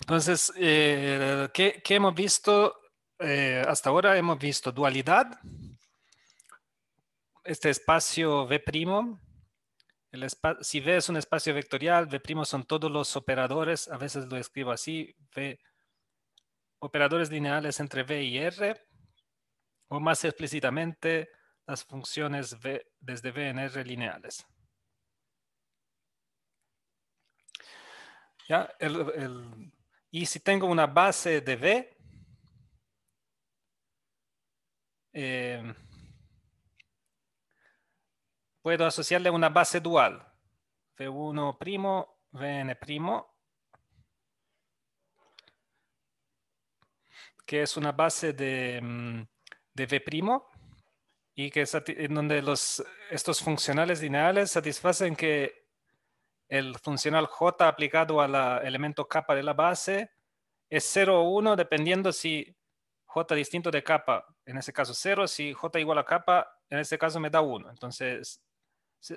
Entonces, eh, ¿qué, hemos visto? Eh, hasta ahora hemos visto dualidad, este espacio V', el si V es un espacio vectorial, V' son todos los operadores, a veces lo escribo así, V, operadores lineales entre V y R, o más explícitamente, las funciones desde V en R lineales. y si tengo una base de v, eh, puedo asociarle una base dual. V1', Vn', que es una base de, mm, de V' y que es en donde los, estos funcionales lineales satisfacen que el funcional J aplicado al elemento capa de la base es 0 o 1 dependiendo si J distinto de capa en ese caso 0, si J igual a capa en este caso me da 1. Entonces,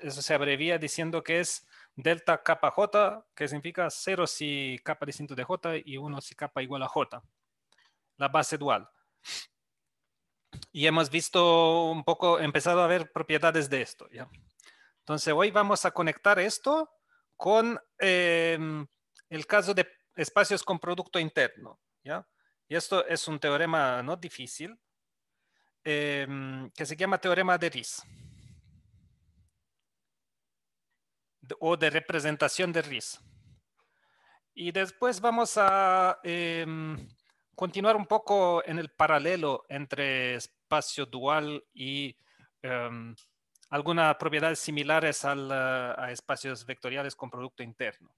eso se abrevia diciendo que es delta j, que significa 0 si capa distinto de J y 1 si capa igual a J, la base dual. Y hemos visto un poco, empezado a ver propiedades de esto. ¿ya? Entonces, hoy vamos a conectar esto con eh, el caso de espacios con producto interno. Y esto es un teorema no difícil eh, que se llama teorema de RIS o de representación de ris Y después vamos a eh, continuar un poco en el paralelo entre espacio dual y algunas propiedades similares al, eh, a espacios vectoriales con producto interno.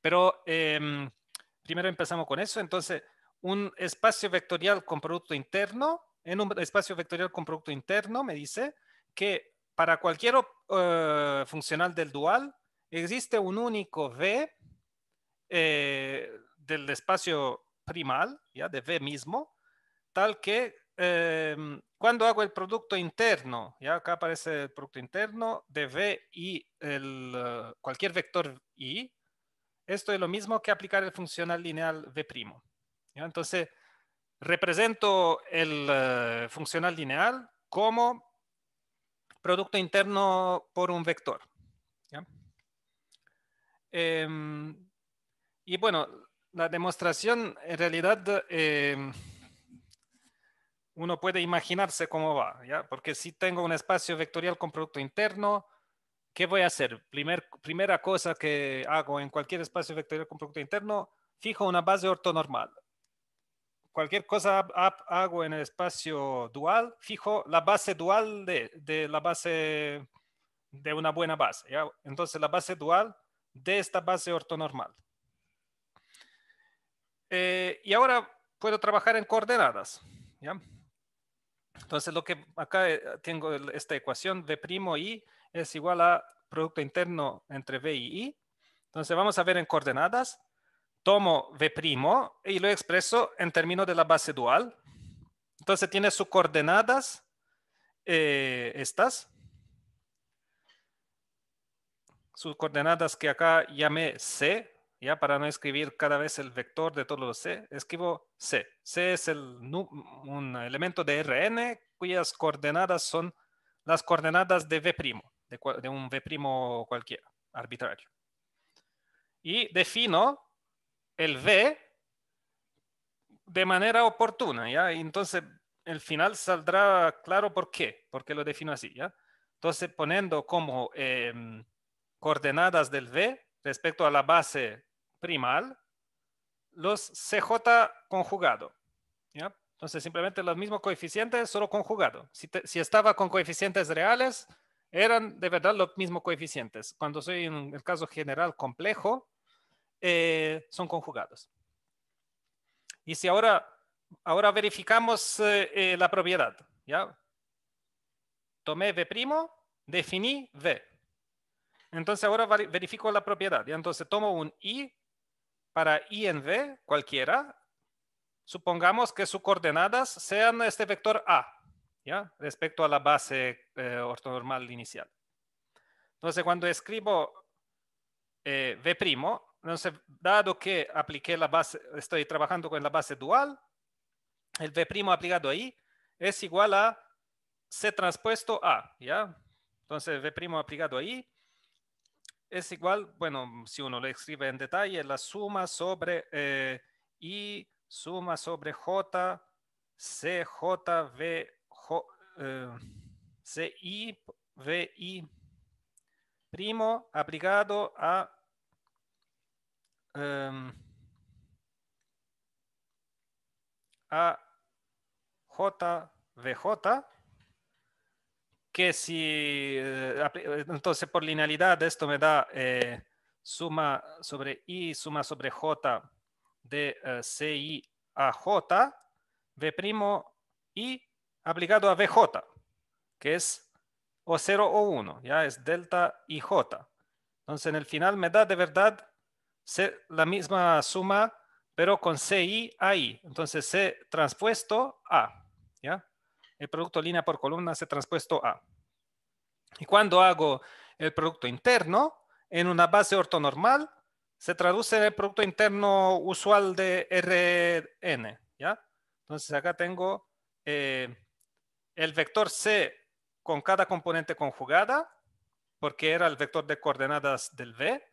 Pero em, primero empezamos con eso. Entonces, un espacio vectorial con producto interno, en un espacio vectorial con producto interno, me dice que para cualquier eh, funcional del dual existe un único V eh, del espacio primal, ya de V mismo, tal que Em, cuando hago el producto interno, ya acá aparece el producto interno de V y el, eh, cualquier vector I, esto es lo mismo que aplicar el funcional lineal V'. ¿ya? Entonces, represento el eh, funcional lineal como producto interno por un vector. Em, y bueno, la demostración en realidad... Eh, uno puede imaginarse cómo va, ¿ya? Porque si tengo un espacio vectorial con producto interno, ¿qué voy a hacer? Primer, primera cosa que hago en cualquier espacio vectorial con producto interno, fijo una base ortonormal. Cualquier cosa hago en el espacio dual, fijo la base dual de, de la base de una buena base. ¿ya? Entonces, la base dual de esta base ortonormal. Eh, y ahora puedo trabajar en coordenadas. ¿ya? Entonces lo que acá eh, tengo esta ecuación v'i primo es igual a producto interno entre v y i. Entonces vamos a ver en coordenadas. Tomo v y lo expreso en términos de la base dual. Entonces tiene sus coordenadas eh, estas. Sus coordenadas que acá llamé c para no escribir cada vez el vector de todos los C, escribo C. C es el, un elemento de Rn cuyas coordenadas son las coordenadas de V', de, de un V' cualquiera, arbitrario. Y defino el V de manera oportuna, ¿ya? Entonces, el final saldrá claro por qué, porque lo defino así, ¿ya? Entonces, poniendo como em, coordenadas del V respecto a la base primal los CJ conjugado. ¿ya? Entonces, simplemente los mismos coeficientes, solo conjugados. Si, si, estaba con coeficientes reales, eran de verdad los mismos coeficientes. Cuando soy en el caso general complejo, eh, son conjugados. Y si ahora, ahora verificamos eh, eh, la propiedad, ¿ya? Tomé V', definí V. Entonces ahora verifico la propiedad. Entonces tomo un I para V, cualquiera, supongamos que sus coordenadas sean este vector A, ¿ya? Respecto a la base eh, ortonormal inicial. Entonces, cuando escribo V', eh, dado que apliqué la base, estoy trabajando con la base dual, el V' aplicado ahí es igual a C transpuesto A, ¿ya? Entonces, V' aplicado ahí es igual, bueno, si uno lo escribe en detalle, la suma sobre eh, I, suma sobre J, CJ, V, eh, primo aplicado a... Em, a JVJ que si, eh, eh, entonces por linealidad esto me da eh, suma sobre i, suma sobre j de ci a j, v' i aplicado a vj, que es o 0 o 1, ya es delta y j. Entonces en el final me da de verdad la misma suma, pero con ci a entonces c transpuesto a, ¿ya? el producto línea por columna se transpuesto A. Y cuando hago el producto interno, en una base ortonormal, se traduce en el producto interno usual de Rn, ¿ya? Entonces acá tengo eh, el vector C con cada componente conjugada, porque era el vector de coordenadas del V.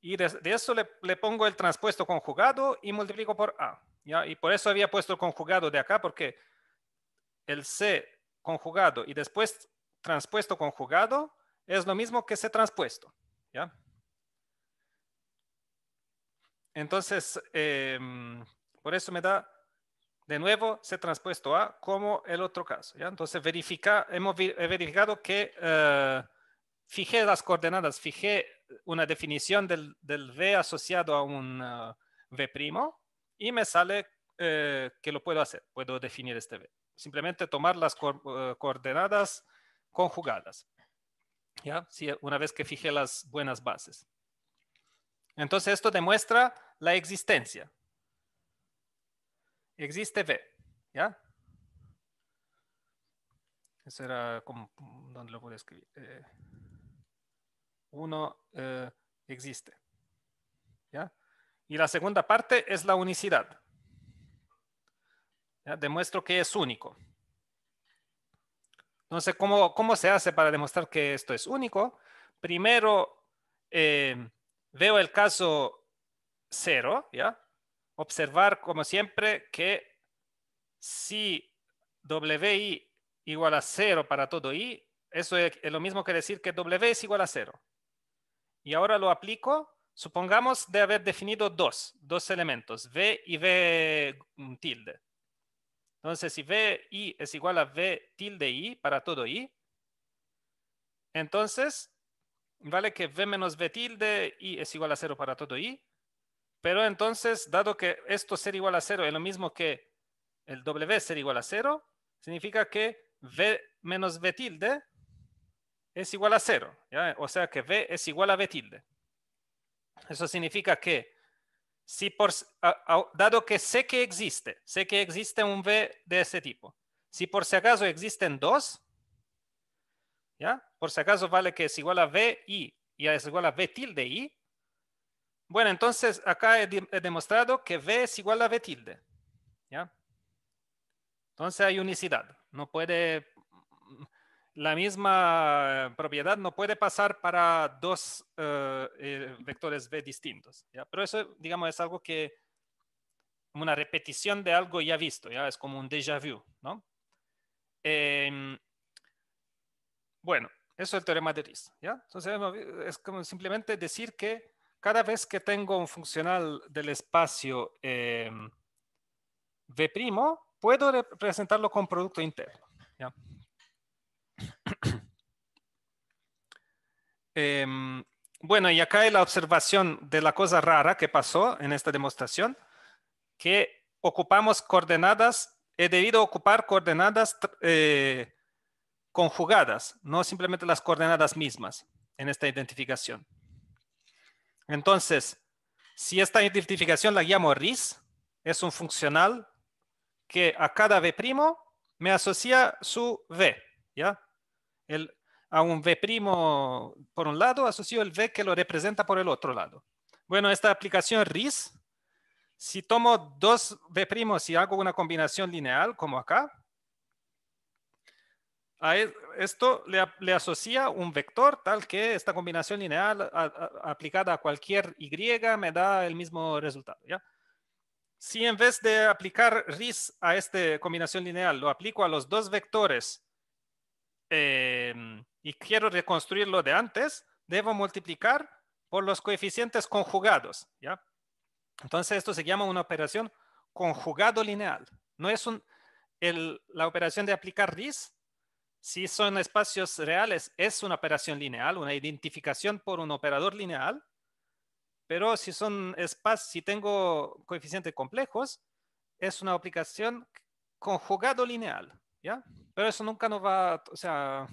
Y de, eso le, pongo el transpuesto conjugado y multiplico por A. Y por eso había puesto el conjugado de acá, porque el C conjugado y después transpuesto conjugado es lo mismo que C transpuesto. ¿ya? Entonces, em, por eso me da de nuevo C transpuesto A como el otro caso. ¿ya? Entonces, verifica, hemos verificado que fije eh, fijé las coordenadas, fijé una definición del, V asociado a un v eh, V' y me sale eh, que lo puedo hacer, puedo definir este V simplemente tomar las eh, coordenadas conjugadas. ¿ya? una vez que fije las buenas bases. Entonces esto demuestra la existencia. Existe V, ¿ya? era ¿dónde lo escribir? Eh, uno eh, existe, ¿ya? Y la segunda parte es la unicidad. Demuestro que es único. Entonces, ¿cómo, ¿cómo, se hace para demostrar que esto es único? Primero, eh, veo el caso cero, ¿ya? Observar, como siempre, que si WI igual a cero para todo I, eso es, lo mismo que decir que W es igual a cero. Y ahora lo aplico, supongamos de haber definido dos, dos elementos, V y V mm, tilde. Entonces, si VI es igual a V tilde I para todo I, entonces vale que V menos V tilde I es igual a 0 para todo I. Pero entonces, dado que esto ser igual a 0 es lo mismo que el W ser igual a 0, significa que V menos V tilde es igual a 0. O sea que V es igual a V tilde. Eso significa que dado que sé que existe, sé que existe un V de ese tipo, si por si acaso existen dos, ¿ya? Por si acaso vale que es igual a V y, y es igual a V tilde i. Bueno, entonces acá he, demostrado que V es igual a V tilde, ¿ya? Entonces hay unicidad, no puede la misma eh, propiedad no puede pasar para dos eh, eh, vectores B distintos. Pero eso, digamos, es algo que, una repetición de algo ya visto, ya es como un déjà vu, ¿no? Em, bueno, eso es el teorema de Ries, Entonces, es como simplemente decir que cada vez que tengo un funcional del espacio eh, em, V', puedo representarlo con producto interno, Em, bueno, y acá hay la observación de la cosa rara que pasó en esta demostración, que ocupamos coordenadas, he debido ocupar coordenadas eh, conjugadas, no simplemente las coordenadas mismas en esta identificación. Entonces, si esta identificación la llamo RIS, es un funcional que a cada V' me asocia su V, ¿ya? el, a un V' por un lado, asocio el V que lo representa por el otro lado. Bueno, esta aplicación RIS, si tomo dos V' y hago una combinación lineal, como acá, a e, esto le, asocia un vector tal que esta combinación lineal aplicada a cualquier Y me da el mismo resultado. ¿ya? Si en vez de aplicar RIS a esta combinación lineal, lo aplico a los dos vectores Em, y quiero reconstruir lo de antes, debo multiplicar por los coeficientes conjugados. ¿ya? Entonces esto se llama una operación conjugado lineal. No es la operación de aplicar RIS. si son espacios reales, es una operación lineal, una identificación por un operador lineal. Pero si son espacios, si tengo coeficientes complejos, es una aplicación conjugado lineal. Pero eso nunca nos va, o sea,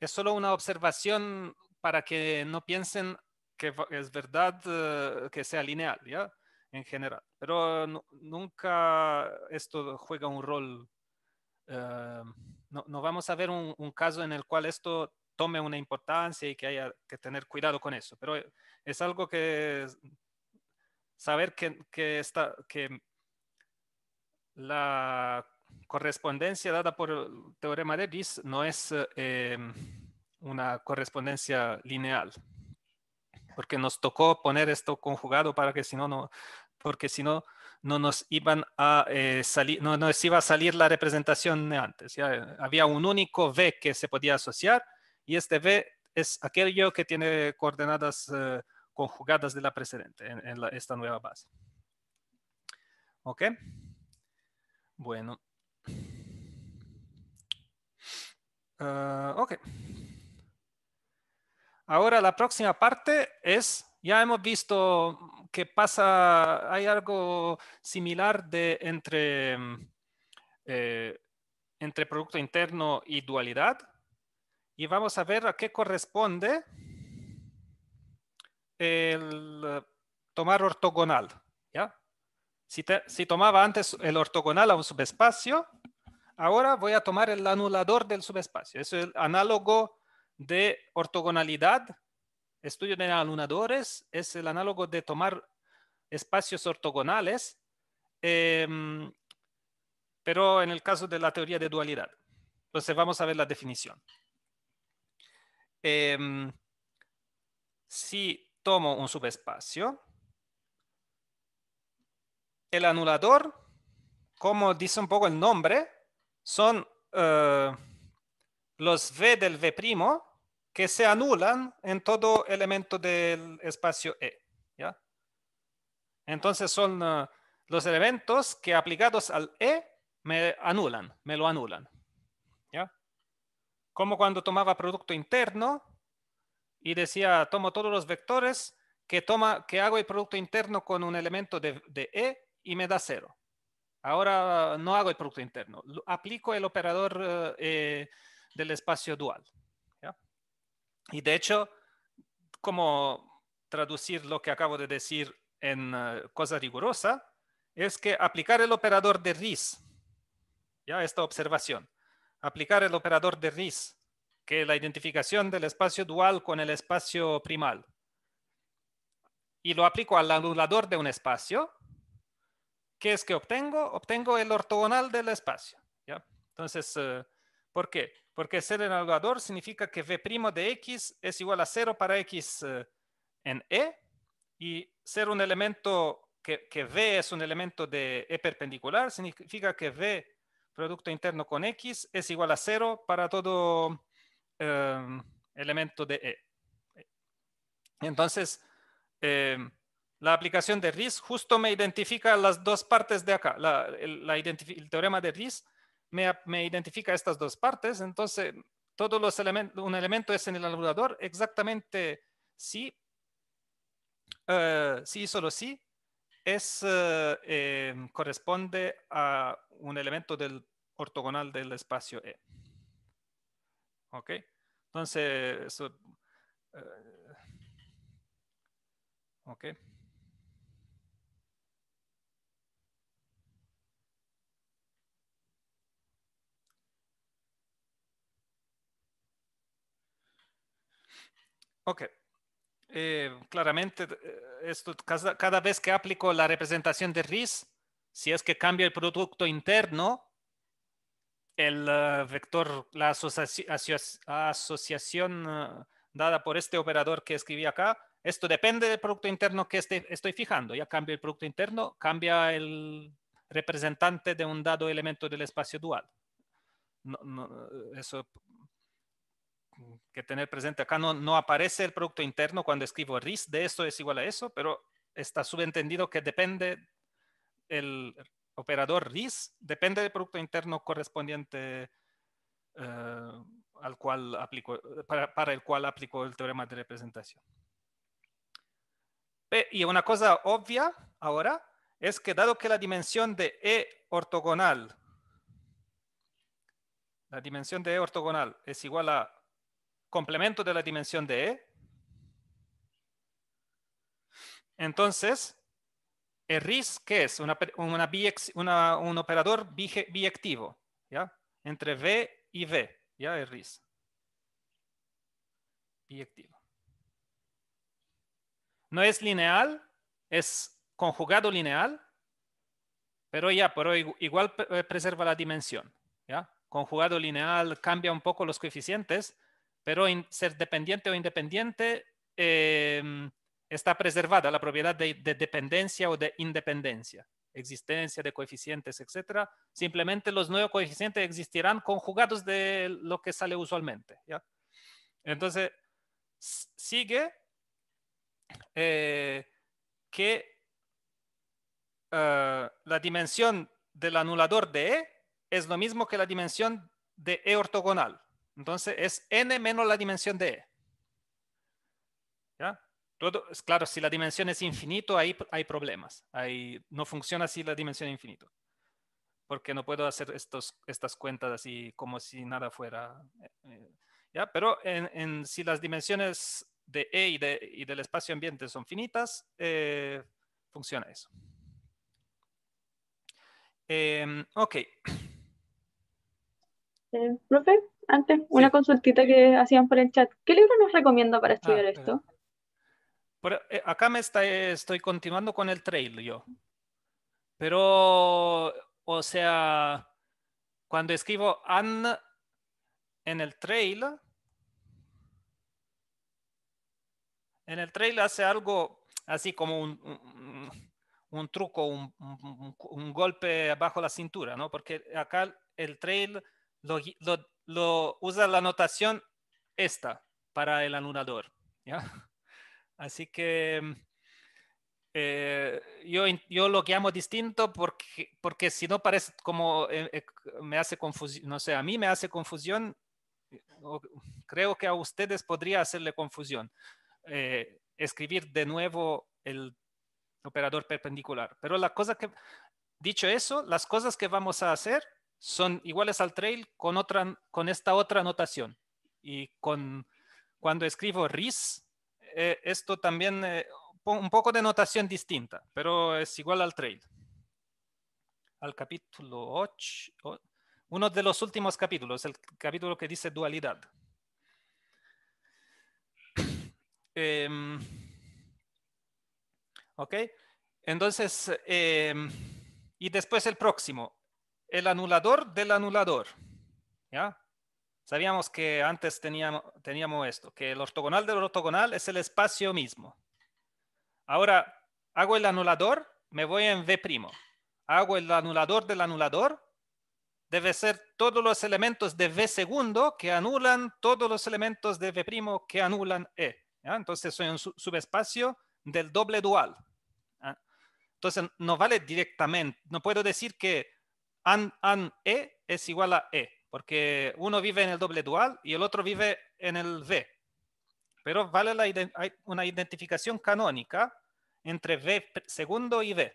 es solo una observación para que no piensen que es verdad eh, que sea lineal, ¿ya? En general. Pero nunca esto juega un rol. Eh, no, vamos a ver un, caso en el cual esto tome una importancia y que haya que tener cuidado con eso. Pero es algo que saber que, que, está, que la correspondencia dada por el teorema de bis no es eh, una correspondencia lineal, porque nos tocó poner esto conjugado para que si no, no porque si no, no nos iban a eh, salir, no nos iba a salir la representación de antes. ¿ya? Eh, había un único V que se podía asociar y este V es aquello que tiene coordenadas conjugadas de la precedente en, esta nueva base. ¿Ok? Bueno. Ah, ok. Ahora la próxima parte es, ya hemos visto que pasa, hay algo similar de entre, mm, eh, entre Producto Interno y dualidad. Y vamos a ver a qué corresponde el eh, tomar ortogonal. ¿ya? Si, tomaba antes el ortogonal a un subespacio, ahora voy a tomar el anulador del subespacio. Es el análogo de ortogonalidad. Estudio de anuladores es el análogo de tomar espacios ortogonales, em, pero en el caso de la teoría de dualidad. Entonces vamos a ver la definición. Em, si tomo un subespacio, el anulador, como dice un poco el nombre, son eh, los V del V' que se anulan en todo elemento del espacio E. ¿ya? Entonces son eh, los elementos que aplicados al E me anulan, me lo anulan. ¿ya? Como cuando tomaba producto interno y decía, tomo todos los vectores que, toma, que hago el producto interno con un elemento de E y me da cero. Ahora no hago el producto interno, aplico el operador eh, eh, del espacio dual. Y de hecho, como traducir lo que acabo de decir en eh, cosa rigurosa, es que aplicar el operador de RIS, ya esta observación, aplicar el operador de RIS, que es la identificación del espacio dual con el espacio primal, y lo aplico al anulador de un espacio, ¿Qué es que obtengo? Obtengo el ortogonal del espacio. ¿ya? Entonces, eh, ¿por qué? Porque ser enalgador significa que V' de X es igual a 0 para X eh, en E y ser un elemento que, V es un elemento de E perpendicular significa que V producto interno con X es igual a 0 para todo eh, elemento de E. Entonces, eh, la aplicación de RIS justo me identifica las dos partes de acá. el, teorema de RIS me, identifica estas dos partes. Entonces, todos los un elemento es en el anulador exactamente si, y eh, solo si es, eh, em, corresponde a un elemento del ortogonal del espacio E. ¿Ok? Entonces, eso... Eh, Ok. Eh, claramente, eh, esto, cada, vez que aplico la representación de RIS, si es que cambia el producto interno, el eh, vector, la asociación dada por este operador que escribí acá, esto depende del producto interno que este, estoy fijando. Ya cambia el producto interno, cambia el representante de un dado elemento del espacio dual. no, eso que tener presente. Acá no, no aparece el Producto Interno cuando escribo RIS, de esto es igual a eso, pero está subentendido que depende el operador RIS, depende del Producto Interno correspondiente eh, al cual aplico, para, para, el cual aplico el teorema de representación. Y una cosa obvia ahora es que dado que la dimensión de E ortogonal, la dimensión de E ortogonal es igual a complemento de la dimensión de E. Entonces, el RIS, ¿qué es? Una, un operador biyectivo ¿ya? Entre V y V, ¿ya? El RIS. No es lineal, es conjugado lineal, pero ya, pero igual eh, preserva la dimensión, ¿ya? Conjugado lineal cambia un poco los coeficientes, pero en ser dependiente o independiente em, está preservada la propiedad de, dependencia o de independencia, existencia de coeficientes, etc. Simplemente los nuevos coeficientes existirán conjugados de lo que sale usualmente. ¿ya? Entonces, sigue eh, que eh, la dimensión del anulador de E es lo mismo que la dimensión de E ortogonal. Entonces es n menos la dimensión de e. ¿Ya? Todo, claro, si la dimensión es infinito, ahí hay problemas. Ahí no funciona así la dimensión infinito. Porque no puedo hacer estos, estas cuentas así como si nada fuera. Eh, eh, ¿Ya? Pero en, si las dimensiones de E y, de, y del espacio ambiente son finitas, eh, funciona eso. Em, ok. Eh, profe, antes, una consultita que hacían por el chat. ¿Qué libro nos recomiendo para ah, escribir esto? Eh, acá me eh, estoy continuando con el trail yo. Pero, o sea, cuando escribo an en el trail, en el trail hace algo así como un, truco, un, golpe bajo la cintura, ¿no? Porque acá el trail lo, lo usa la notación esta para el anulador. ¿ya? Así que eh, yo, lo llamo distinto porque, porque si no parece como eh, eh, me hace confusión, no sé, a mí me hace confusión, creo que a ustedes podría hacerle confusión escribir de nuevo el operador perpendicular. Pero la cosa que, dicho eso, las cosas que vamos a hacer son iguales al trail con, otra, con esta otra anotación. Y con, cuando escribo RIS, eh, esto también eh, un poco de notación distinta, pero es igual al trail. Al capítulo 8, uno de los últimos capítulos, el capítulo que dice dualidad. Em, ok, entonces, em, y después el próximo, el anulador del anulador. ¿Ya? Sabíamos que antes teníamos, teníamos esto, que el ortogonal del ortogonal es el espacio mismo. Ahora hago el anulador, me voy en V'. Hago el anulador del anulador, debe ser todos los elementos de V segundo que anulan todos los elementos de V' que anulan E. Entonces soy un subespacio del doble dual. Entonces no vale directamente, no puedo decir que an, an, e es igual a e, porque uno vive en el doble dual y el otro vive en el v. Pero vale una identificación canónica entre v segundo y v.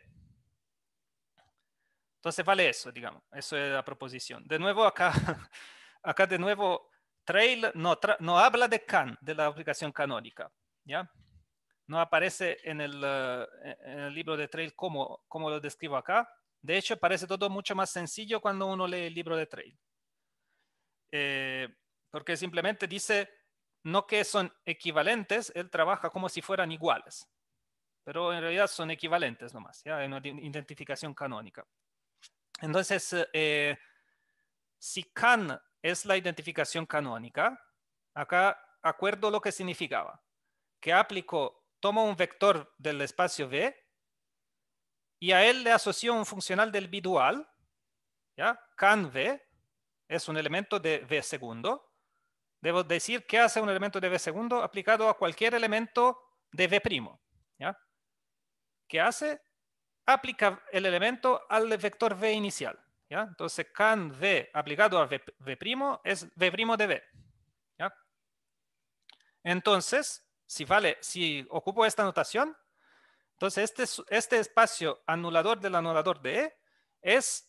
Entonces vale eso, digamos. Eso es la proposición. De nuevo acá, acá de nuevo, trail no, no habla de can, de la aplicación canónica. ¿Ya? no aparece en el, eh, en el, libro de Trail como, como lo describo acá, de hecho, parece todo mucho más sencillo cuando uno lee el libro de Trail. Eh, porque simplemente dice, no que son equivalentes, él trabaja como si fueran iguales, pero en realidad son equivalentes nomás, ya en una identificación canónica. Entonces, eh, si can es la identificación canónica, acá acuerdo lo que significaba, que aplico, tomo un vector del espacio V y a él le asoció un funcional del bidual, ¿ya? Can V es un elemento de V segundo. Debo decir que hace un elemento de V segundo aplicado a cualquier elemento de V primo, ¿ya? ¿Qué hace? Aplica el elemento al vector V inicial, ¿ya? Entonces, can V aplicado a V, primo es V primo de V, ¿ya? Entonces, si vale, si ocupo esta notación, entonces, este, este espacio anulador del anulador de E es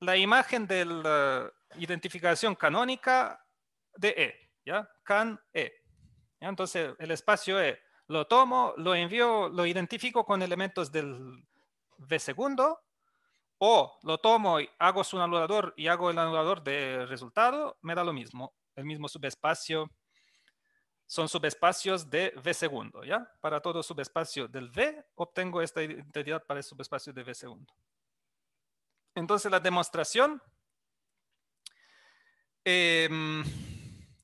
la imagen de la identificación canónica de E, ¿ya? Can E. Entonces, el espacio E lo tomo, lo envío, lo identifico con elementos del V segundo, o lo tomo y hago su anulador y hago el anulador de resultado, me da lo mismo, el mismo subespacio son subespacios de V segundo, ¿ya? Para todo subespacio del V, obtengo esta identidad para el subespacio de V segundo. Entonces, la demostración. Em,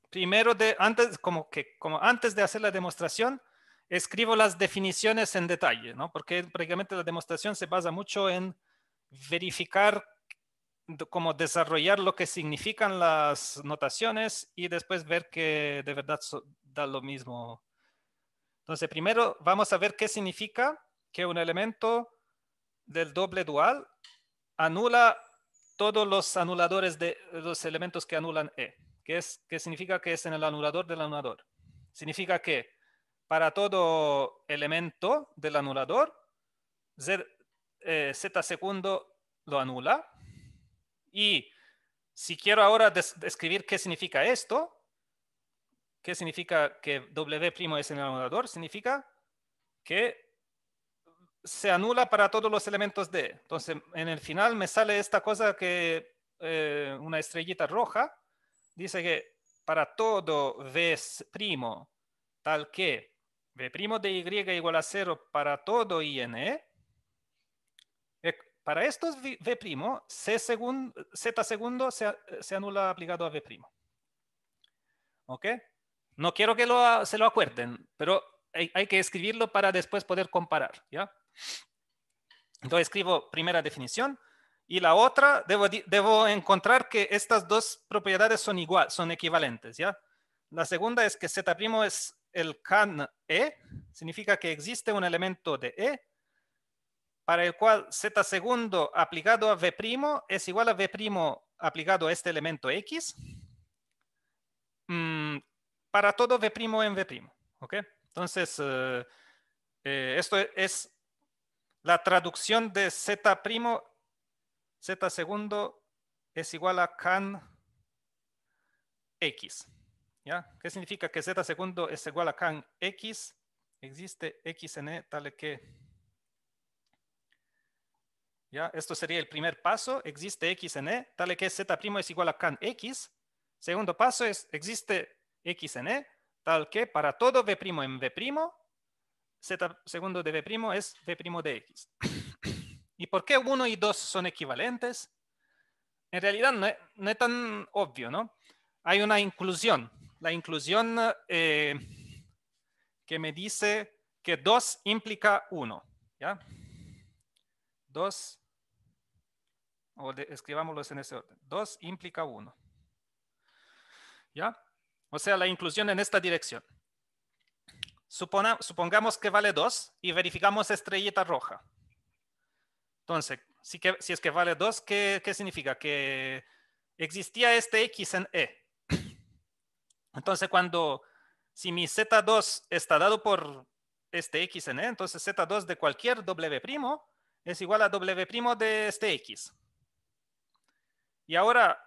primero, de, antes, como, que, como antes de hacer la demostración, escribo las definiciones en detalle, ¿no? Porque prácticamente la demostración se basa mucho en verificar como desarrollar lo que significan las notaciones y después ver que de verdad da lo mismo. Entonces, primero vamos a ver qué significa que un elemento del doble dual anula todos los anuladores de los elementos que anulan E. ¿Qué, es, qué significa que es en el anulador del anulador? Significa que para todo elemento del anulador, Z, eh, Z segundo lo anula. Y si quiero ahora describir qué significa esto, ¿Qué significa que W' es en el anulador? Significa que se anula para todos los elementos D. Entonces, en el final me sale esta cosa que eh, una estrellita roja dice que para todo V' tal que V' de Y igual a cero para todo IN, e, e, para estos V', Z segundo se, anula aplicado a V'. ¿Ok? No quiero que se lo acuerden, pero hay, que escribirlo para después poder comparar, ¿ya? Entonces escribo primera definición y la otra debo, encontrar que estas dos propiedades son iguales, son equivalentes, ¿ya? La segunda es que Z' es el can E, significa que existe un elemento de E para el cual Z segundo aplicado a V' es igual a V' aplicado a este elemento X, mm, para todo V' en V'. Entonces, eh, eh, esto es la traducción de Z', Z segundo es igual a can X. ¿ya? ¿Qué significa que Z segundo es igual a can X? Existe X en E tal que... ¿ya? Esto sería el primer paso. Existe X en E tal que Z' es igual a can X. Segundo paso es, existe x en e, tal que para todo v' en v', z segundo de v' es v' de x. ¿Y por qué 1 y 2 son equivalentes? En realidad no es, tan obvio, ¿no? Hay una inclusión. La inclusión eh, que me dice que 2 implica 1, ¿ya? 2, o en ese orden, 2 implica 1. ¿Ya? O sea, la inclusión en esta dirección. Supona, supongamos que vale 2 y verificamos estrellita roja. Entonces, si, que, si es que vale 2, ¿qué, ¿qué significa? Que existía este X en E. Entonces, cuando, si mi Z2 está dado por este X en E, entonces Z2 de cualquier W' es igual a W' de este X. Y ahora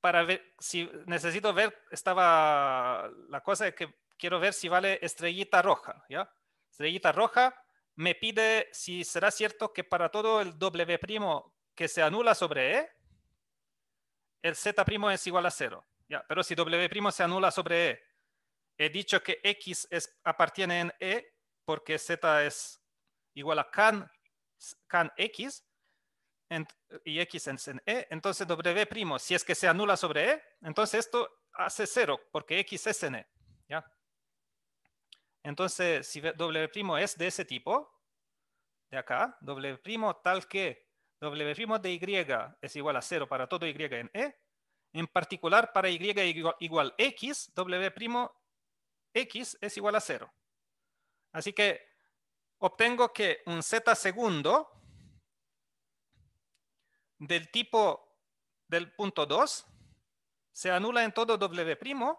para ver si necesito ver, estaba la cosa que quiero ver si vale estrellita roja, ¿ya? Estrellita roja me pide si será cierto que para todo el W' que se anula sobre E, el Z' es igual a cero, ¿ya? Pero si W' se anula sobre E, he dicho que X es, apartiene en E porque Z es igual a can, can X, y x en, en e, entonces w primo, si es que se anula sobre e, entonces esto hace cero, porque x es en e. ¿ya? Entonces, si w primo es de ese tipo, de acá, w primo tal que w primo de y es igual a cero para todo y en e, en particular para y igual, x, w primo x es igual a cero. Así que obtengo que un z segundo del tipo del punto 2 se anula en todo W'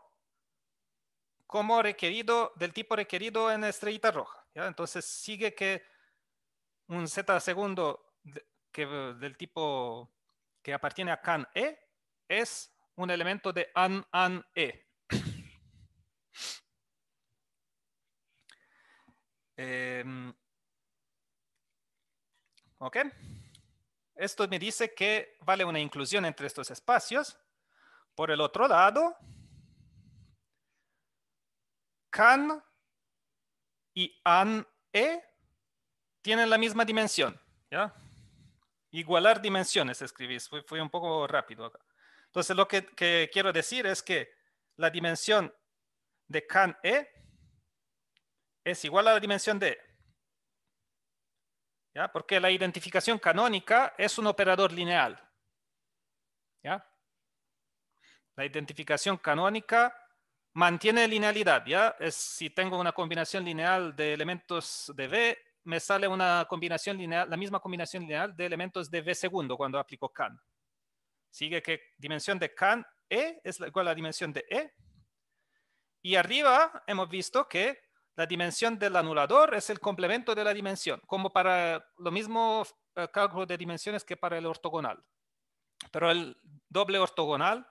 como requerido del tipo requerido en estrellita roja. Entonces sigue que un Z segundo del tipo que appartiene a can E es un elemento de an an E. Em, esto me dice que vale una inclusión entre estos espacios. Por el otro lado, can y an e tienen la misma dimensión. Igualar dimensiones, escribís. Fui, un poco rápido acá. Entonces, lo que, que quiero decir es que la dimensión de can e es igual a la dimensión de porque la identificación canónica es un operador lineal. La identificación canónica mantiene linealidad, ¿ya? si tengo una combinación lineal de elementos de B, me sale una combinación lineal, la misma combinación lineal de elementos de B segundo cuando aplico can. Sigue que dimensión de can E es igual a la dimensión de E. Y arriba hemos visto que la dimensión del anulador es el complemento de la dimensión, como para lo mismo eh, cálculo de dimensiones que para el ortogonal. Pero el doble ortogonal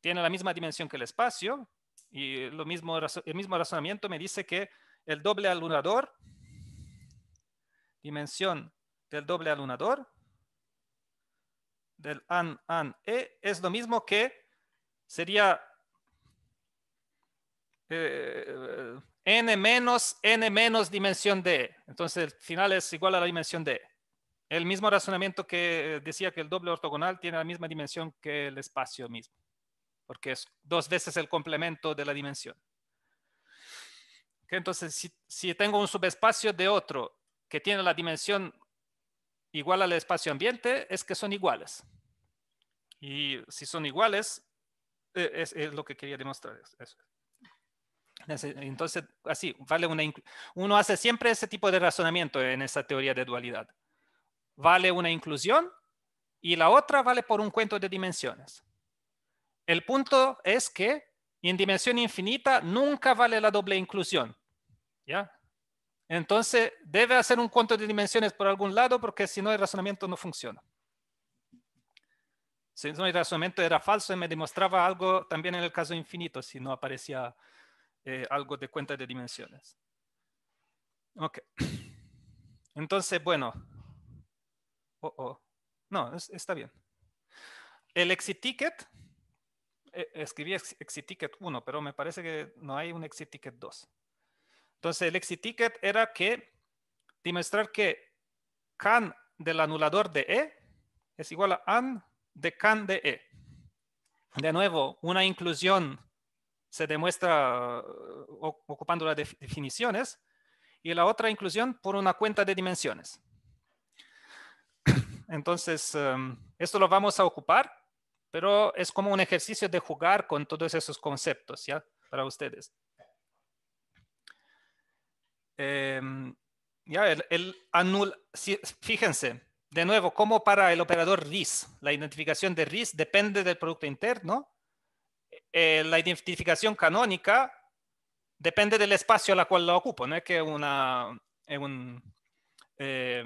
tiene la misma dimensión que el espacio y lo mismo, el mismo razonamiento me dice que el doble anulador, dimensión del doble anulador, del an, an, e, es lo mismo que sería eh, n menos n menos dimensión de Entonces el final es igual a la dimensión de El mismo razonamiento que eh, decía que el doble ortogonal tiene la misma dimensión que el espacio mismo, porque es dos veces el complemento de la dimensión. Entonces, si, tengo un subespacio de otro que tiene la dimensión igual al espacio ambiente, es que son iguales. Y si son iguales, eh, es, lo que quería demostrar. Entonces, así, vale una uno hace siempre ese tipo de razonamiento en esa teoría de dualidad. Vale una inclusión y la otra vale por un cuento de dimensiones. El punto es que en dimensión infinita nunca vale la doble inclusión. ¿Ya? Entonces, debe hacer un cuento de dimensiones por algún lado porque si no el razonamiento no funciona. Si no el razonamiento era falso y me demostraba algo también en el caso infinito si no aparecía eh, algo de cuenta de dimensiones. Ok. Entonces, bueno. Oh, oh. No, está bien. El exit ticket. Eh, escribí exit ticket 1, pero me parece que no hay un exit ticket 2. Entonces, el exit ticket era que demostrar que can del anulador de E es igual a an de can de E. De nuevo, una inclusión se demuestra uh, ocupando las definiciones, y la otra inclusión por una cuenta de dimensiones. Entonces, um, esto lo vamos a ocupar, pero es como un ejercicio de jugar con todos esos conceptos, ¿ya? Para ustedes. Em, ya, el, anul fíjense, de nuevo, como para el operador RIS, la identificación de RIS depende del producto interno, eh, la identificación canónica depende del espacio al cual la ocupo, no es que una, es eh, eh,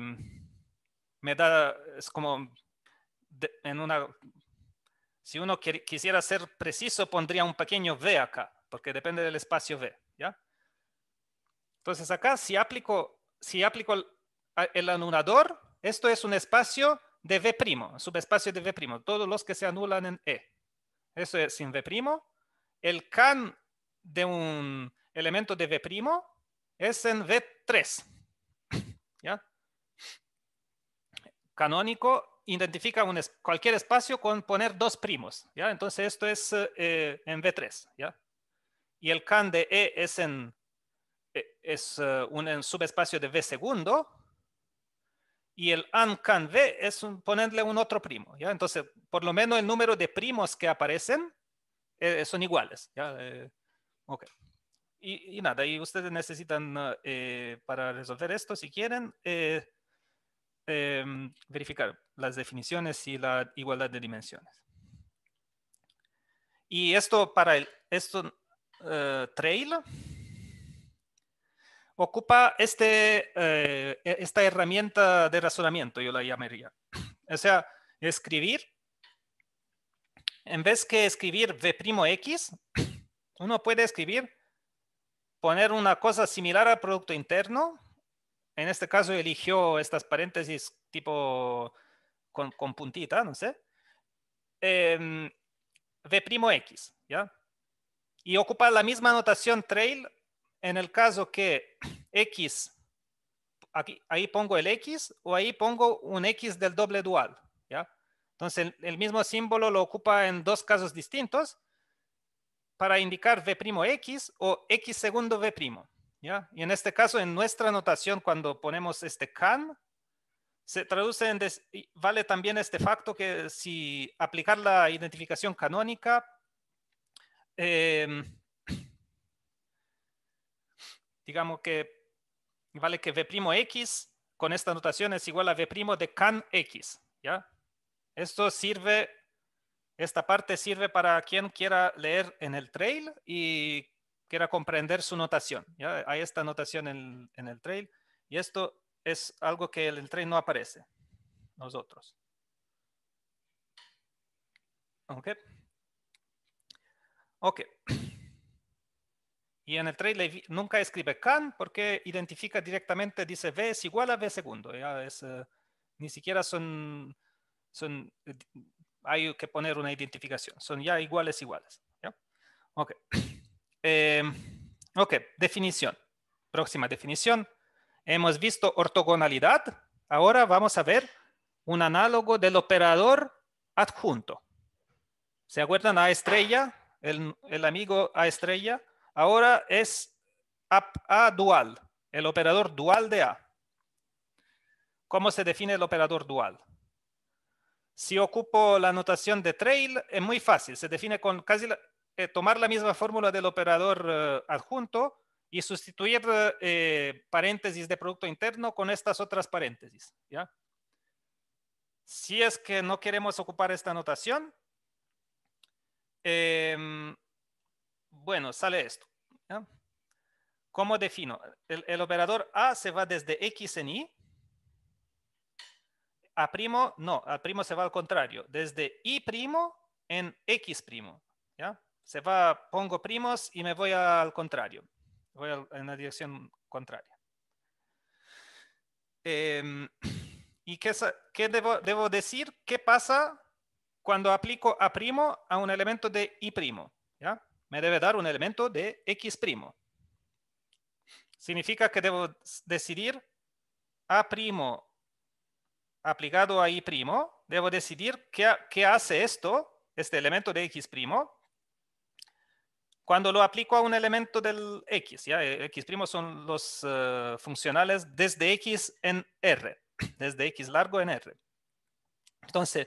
me da, es como en una, si uno quisiera ser preciso, pondría un pequeño V acá, porque depende del espacio V, ¿ya? Entonces acá si aplico, si aplico el, anulador, esto es un espacio de V', subespacio de V', todos los que se anulan en E. Eso es sin V'. El can de un elemento de V' es en V3. ¿Ya? Canónico identifica cualquier espacio con poner dos primos. ¿Ya? Entonces esto es eh, en V3. Y el can de E es en eh, es eh, un subespacio de V segundo y el uncan v es un, ponerle un otro primo. ¿ya? Entonces, por lo menos el número de primos que aparecen eh, eh, son iguales. ¿ya? Eh, okay. y, nada, y ustedes necesitan, para resolver esto, si quieren, em, verificar las definiciones y la igualdad de dimensiones. Y esto para el esto, trail ocupa este, eh, e, esta herramienta de razonamiento, yo la llamaría. O sea, escribir, en vez que escribir V'X, uno puede escribir, poner una cosa similar al Producto Interno. En este caso eligió estas paréntesis tipo con, con puntita, no sé. Eh, em, V'X, ¿ya? Y ocupa la misma notación trail en el caso que X, aquí, ahí pongo el X o ahí pongo un X del doble dual, ¿ya? Entonces, el, mismo símbolo lo ocupa en dos casos distintos para indicar V'X o X segundo V', Y en este caso, en nuestra notación, cuando ponemos este can, se traduce en, vale también este facto que si aplicar la identificación canónica, eh, digamos que vale que V'X con esta notación es igual a V' de can X, ¿ya? Esto sirve, esta parte sirve para quien quiera leer en el trail y quiera comprender su notación, ¿ya? Hay esta notación en, en el trail y esto es algo que en el trail no aparece, nosotros. Ok. Ok. Y en el trailer nunca escribe can porque identifica directamente, dice v es igual a v segundo. es, eh, ni siquiera son, son, eh, hay que poner una identificación. Son ya iguales, iguales. ¿ya? Ok. Em, ok, definición. Próxima definición. Hemos visto ortogonalidad. Ahora vamos a ver un análogo del operador adjunto. ¿Se acuerdan a estrella? El, el amigo a estrella Ahora es A dual, el operador dual de A. ¿Cómo se define el operador dual? Si ocupo la notación de trail, es muy fácil. Se define con casi eh, tomar la misma fórmula del operador eh, adjunto y sustituir eh, paréntesis de producto interno con estas otras paréntesis. Si es que no queremos ocupar esta notación, em, bueno, sale esto. ¿ya? ¿Cómo defino? El, operador A se va desde X en Y. A primo, no, a primo se va al contrario. Desde Y primo en X primo. ¿ya? Se va, pongo primos y me voy al contrario. Voy en la dirección contraria. Em, ¿Y qué, debo, decir? ¿Qué pasa cuando aplico a primo a un elemento de Y primo? ¿Ya? me debe dar un elemento de x'. Significa que debo decidir a' aplicado a y', debo decidir qué, hace esto, este elemento de x', cuando lo aplico a un elemento del x, ¿ya? Eh, x' son los eh, funcionales desde x en R, desde x largo en R. Entonces,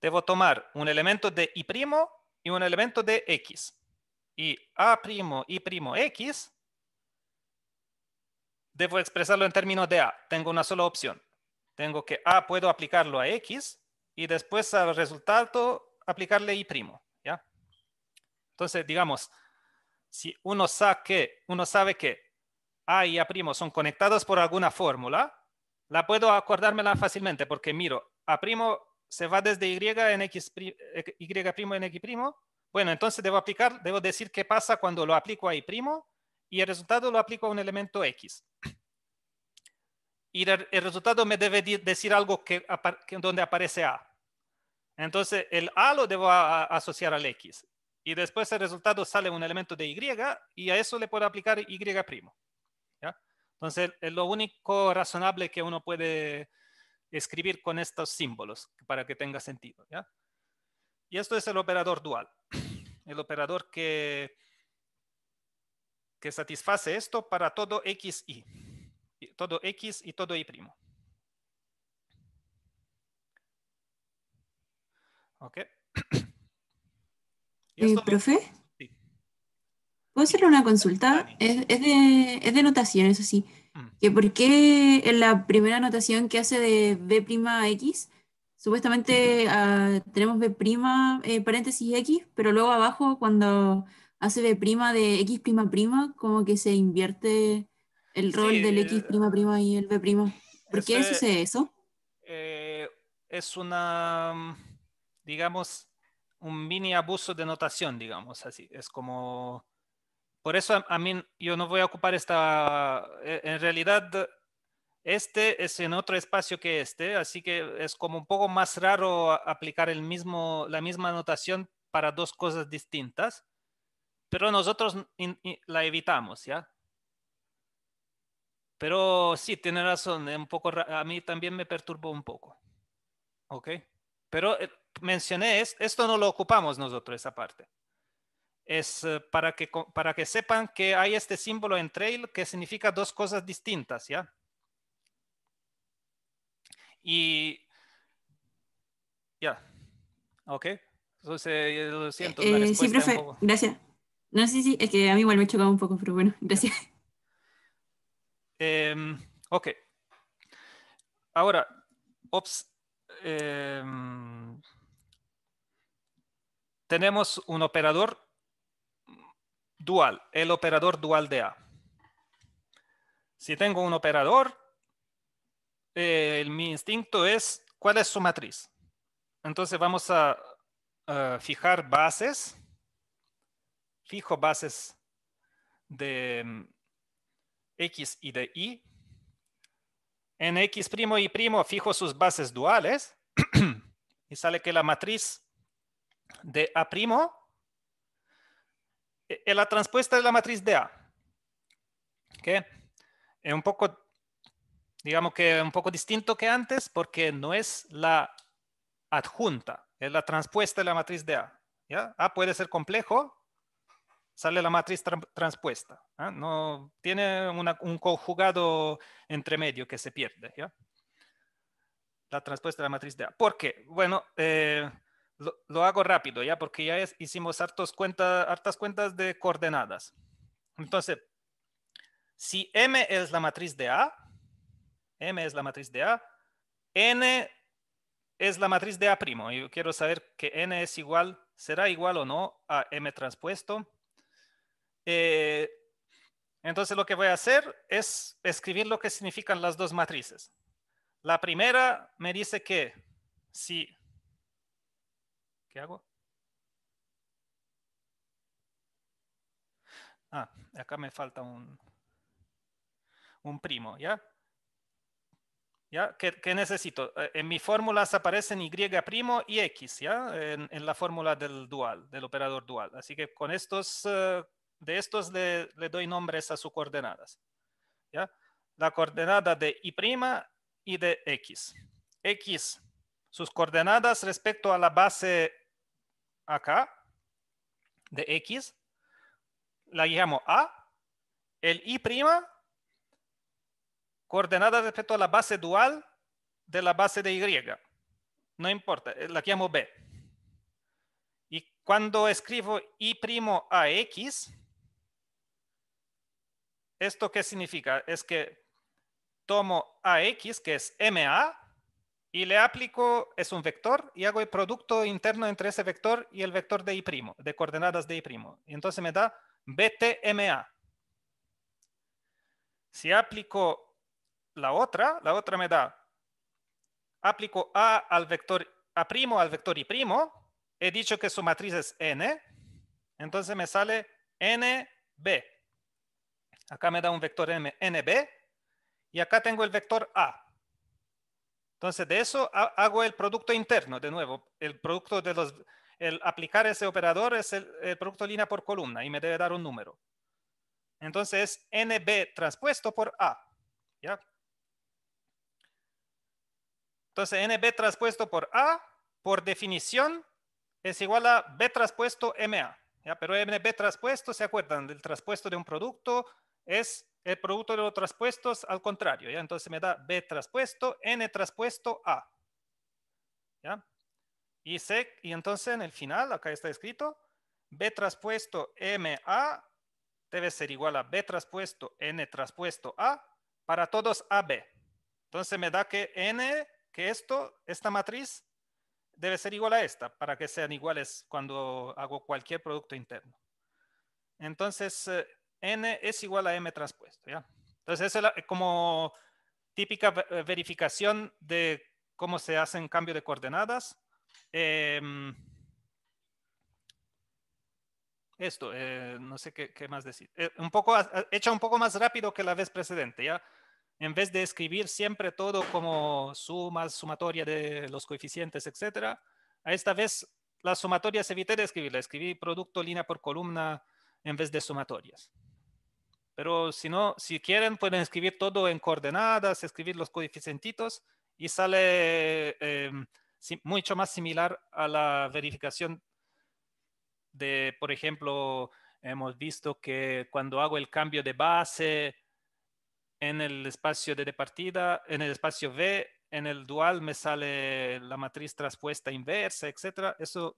debo tomar un elemento de y' y un elemento de x y a' y x, debo expresarlo en términos de a. Tengo una sola opción. Tengo que a puedo aplicarlo a x y después al resultado aplicarle y'. ¿ya? Entonces, digamos, si uno sabe que, uno sabe que a y a' son conectados por alguna fórmula, la puedo acordármela fácilmente porque miro, a' se va desde y en x, eh, y' en x' Bueno, entonces debo aplicar, debo decir qué pasa cuando lo aplico a y' y el resultado lo aplico a un elemento x. Y el, resultado me debe decir algo que, donde aparece a. Entonces el a lo debo asociar al x. Y después el resultado sale un elemento de y y a eso le puedo aplicar y'. ¿ya? Entonces lo único razonable que uno puede escribir con estos símbolos para que tenga sentido. ¿ya? Y esto es el operador dual, el operador que, que satisface esto para todo x, y, todo x y todo y primo. ¿Ok? ¿Y eh, ¿Profe? Sí. ¿Puedo hacerle una consulta? Es, de, notación, eso sí. Mm. ¿Que ¿Por qué en la primera notación que hace de B' a X supuestamente ah, tenemos B' prima eh, paréntesis X, pero luego abajo cuando hace B' de X prima prima, como que se invierte el rol del X prima eh, prima y el B'. ¿Por qué sucede eso? Eh, es una, digamos, un mini abuso de notación, digamos así. Es como... Por eso a mí yo no voy a ocupar esta... En realidad este es en otro espacio que este, así que es como un poco más raro aplicar el mismo, la misma anotación para dos cosas distintas, pero nosotros la evitamos, ¿ya? Pero sí, tiene razón, un poco, a mí también me perturbó un poco. ¿Ok? Pero eh, mencioné, esto no lo ocupamos nosotros, esa parte. Es eh, para que, para que sepan que hay este símbolo en Trail que significa dos cosas distintas, ¿ya? Y ya, yeah. ok. Entonces, lo siento. Eh, sí, profe, gracias. No, sí, sí, es que a mí igual me chocaba un poco, pero bueno, gracias. Em, ok. Ahora, ops, em, tenemos un operador dual, el operador dual de A. Si tengo un operador, eh, mi instinto es cuál es su matriz. Entonces vamos a, fijar bases. Fijo bases de mm, X y de Y. En X' y primo fijo sus bases duales y sale que la matriz de A' primo es eh, la transpuesta de la matriz de A. Que Es eh, un poco digamos que un poco distinto que antes porque no es la adjunta, es la transpuesta de la matriz de A. ¿ya? A puede ser complejo, sale la matriz transpuesta. ¿ah? No, tiene una, un conjugado entre medio que se pierde. ¿ya? La transpuesta de la matriz de A. ¿Por qué? Bueno, eh, lo, hago rápido, ¿ya? porque ya hicimos hartos cuenta, hartas cuentas de coordenadas. Entonces, si M es la matriz de A, M es la matriz de A. N es la matriz de A'. Yo quiero saber que N es igual, será igual o no a M transpuesto. Eh, entonces lo que voy a hacer es escribir lo que significan las dos matrices. La primera me dice que si... ¿Qué hago? Ah, acá me falta un, un primo, ¿ya? ¿Ya? ¿Qué, necesito? Eh, en mis fórmulas aparecen Y' y X, ¿ya? En, la fórmula del dual, del operador dual. Así que con estos, eh, de estos le, doy nombres a sus coordenadas, ¿ya? La coordenada de Y' y de X. X, sus coordenadas respecto a la base acá, de X, la llamo A, el Y' coordenadas respecto a la base dual de la base de Y. No importa, eh, la llamo B. Y cuando escribo I' a X, ¿esto qué significa? Es que tomo a X, que es MA, y le aplico, es un vector, y hago el producto interno entre ese vector y el vector de Y', de coordenadas de primo Y entonces me da BTMA. Si aplico la otra, la otra me da, aplico A al vector A' al vector Y', he dicho que su matriz es N, entonces me sale NB. Acá me da un vector M, NB, y acá tengo el vector A. Entonces de eso hago el producto interno, de nuevo, el producto de los, el aplicar ese operador es el, producto línea por columna y me debe dar un número. Entonces es NB transpuesto por A. ¿Ya? Entonces, NB traspuesto por A, por definición, es igual a B traspuesto MA. ¿ya? Pero NB traspuesto, ¿se acuerdan? Del traspuesto de un producto es el producto de los traspuestos al contrario. ¿ya? Entonces me da B traspuesto, N traspuesto, A. Y, y entonces en el final, acá está escrito, B traspuesto MA debe ser igual a B traspuesto, N traspuesto, A para todos AB. Entonces me da que N que esto, esta matriz debe ser igual a esta para que sean iguales cuando hago cualquier producto interno. Entonces, eh, n es igual a m transpuesto, ¿ya? Entonces, eso es como típica eh, verificación de cómo se hace en cambio de coordenadas. Em, esto, eh, no sé qué, más decir. un poco, hecha un poco más rápido que la vez precedente, ¿ya? en vez de escribir siempre todo como sumas, sumatoria de los coeficientes, etc., a esta vez la sumatoria se evité de escribirla, escribí producto línea por columna en vez de sumatorias. Pero si no, si quieren, pueden escribir todo en coordenadas, escribir los coeficientitos y sale em, mucho más similar a la verificación de, por ejemplo, hemos visto que cuando hago el cambio de base, en el espacio de partida, en el espacio V, en el dual me sale la matriz transpuesta inversa, etcétera. Eso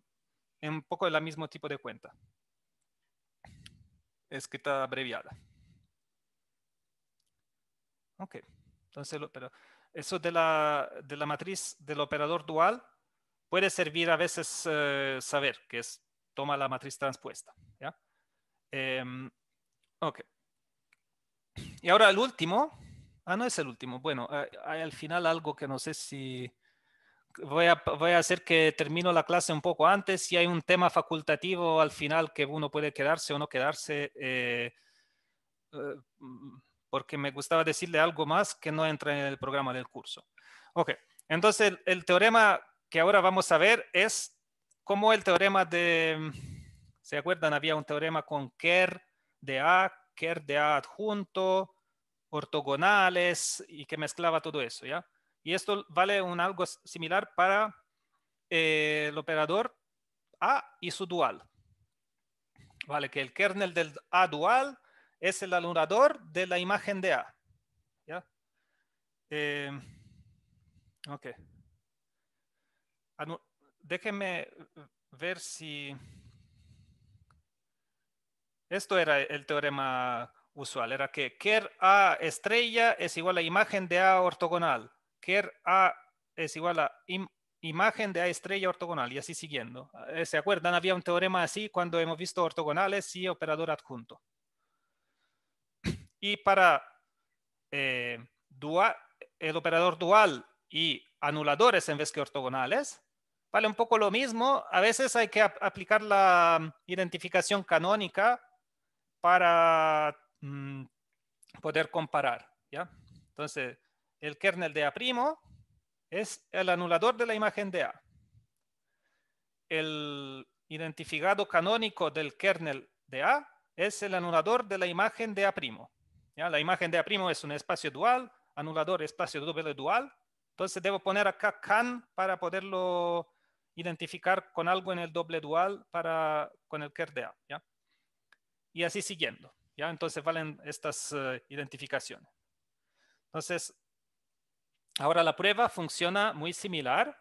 es un poco el mismo tipo de cuenta. Escrita abreviada. Ok, entonces, pero eso de la, de la matriz del operador dual puede servir a veces eh, saber que es, toma la matriz transpuesta. ¿ya? Em, ok. Y ahora el último. Ah, no es el último. Bueno, eh, hay al final algo que no sé si... Voy a, voy a, hacer que termino la clase un poco antes. Si hay un tema facultativo al final que uno puede quedarse o no quedarse, eh, eh, porque me gustaba decirle algo más que no entra en el programa del curso. Ok, entonces el, teorema que ahora vamos a ver es cómo el teorema de... ¿Se acuerdan? Había un teorema con Kerr de A, de A adjunto, ortogonales y que mezclaba todo eso, ¿ya? Y esto vale un algo similar para eh, el operador A y su dual. Vale, que el kernel del A dual es el anulador de la imagen de A. ¿Ya? Em, ok. déjenme ver si... Esto era el teorema usual, era que Ker A estrella es igual a imagen de A ortogonal, Ker A es igual a imagen de A estrella ortogonal y así siguiendo. Eh, ¿Se acuerdan? Había un teorema así cuando hemos visto ortogonales y operador adjunto. Y para eh, el operador dual y anuladores en vez que ortogonales, vale un poco lo mismo. A veces hay que aplicar la mm, identificación canónica para mm, poder comparar. ¿ya? Entonces, el kernel de A' es el anulador de la imagen de A. El identificado canónico del kernel de A es el anulador de la imagen de A'. ¿ya? La imagen de A' es un espacio dual, anulador espacio doble dual. Entonces debo poner acá can para poderlo identificar con algo en el doble dual para, con el kernel de A. ¿ya? y así siguiendo. ¿ya? Entonces valen estas eh, identificaciones. Entonces, ahora la prueba funciona muy similar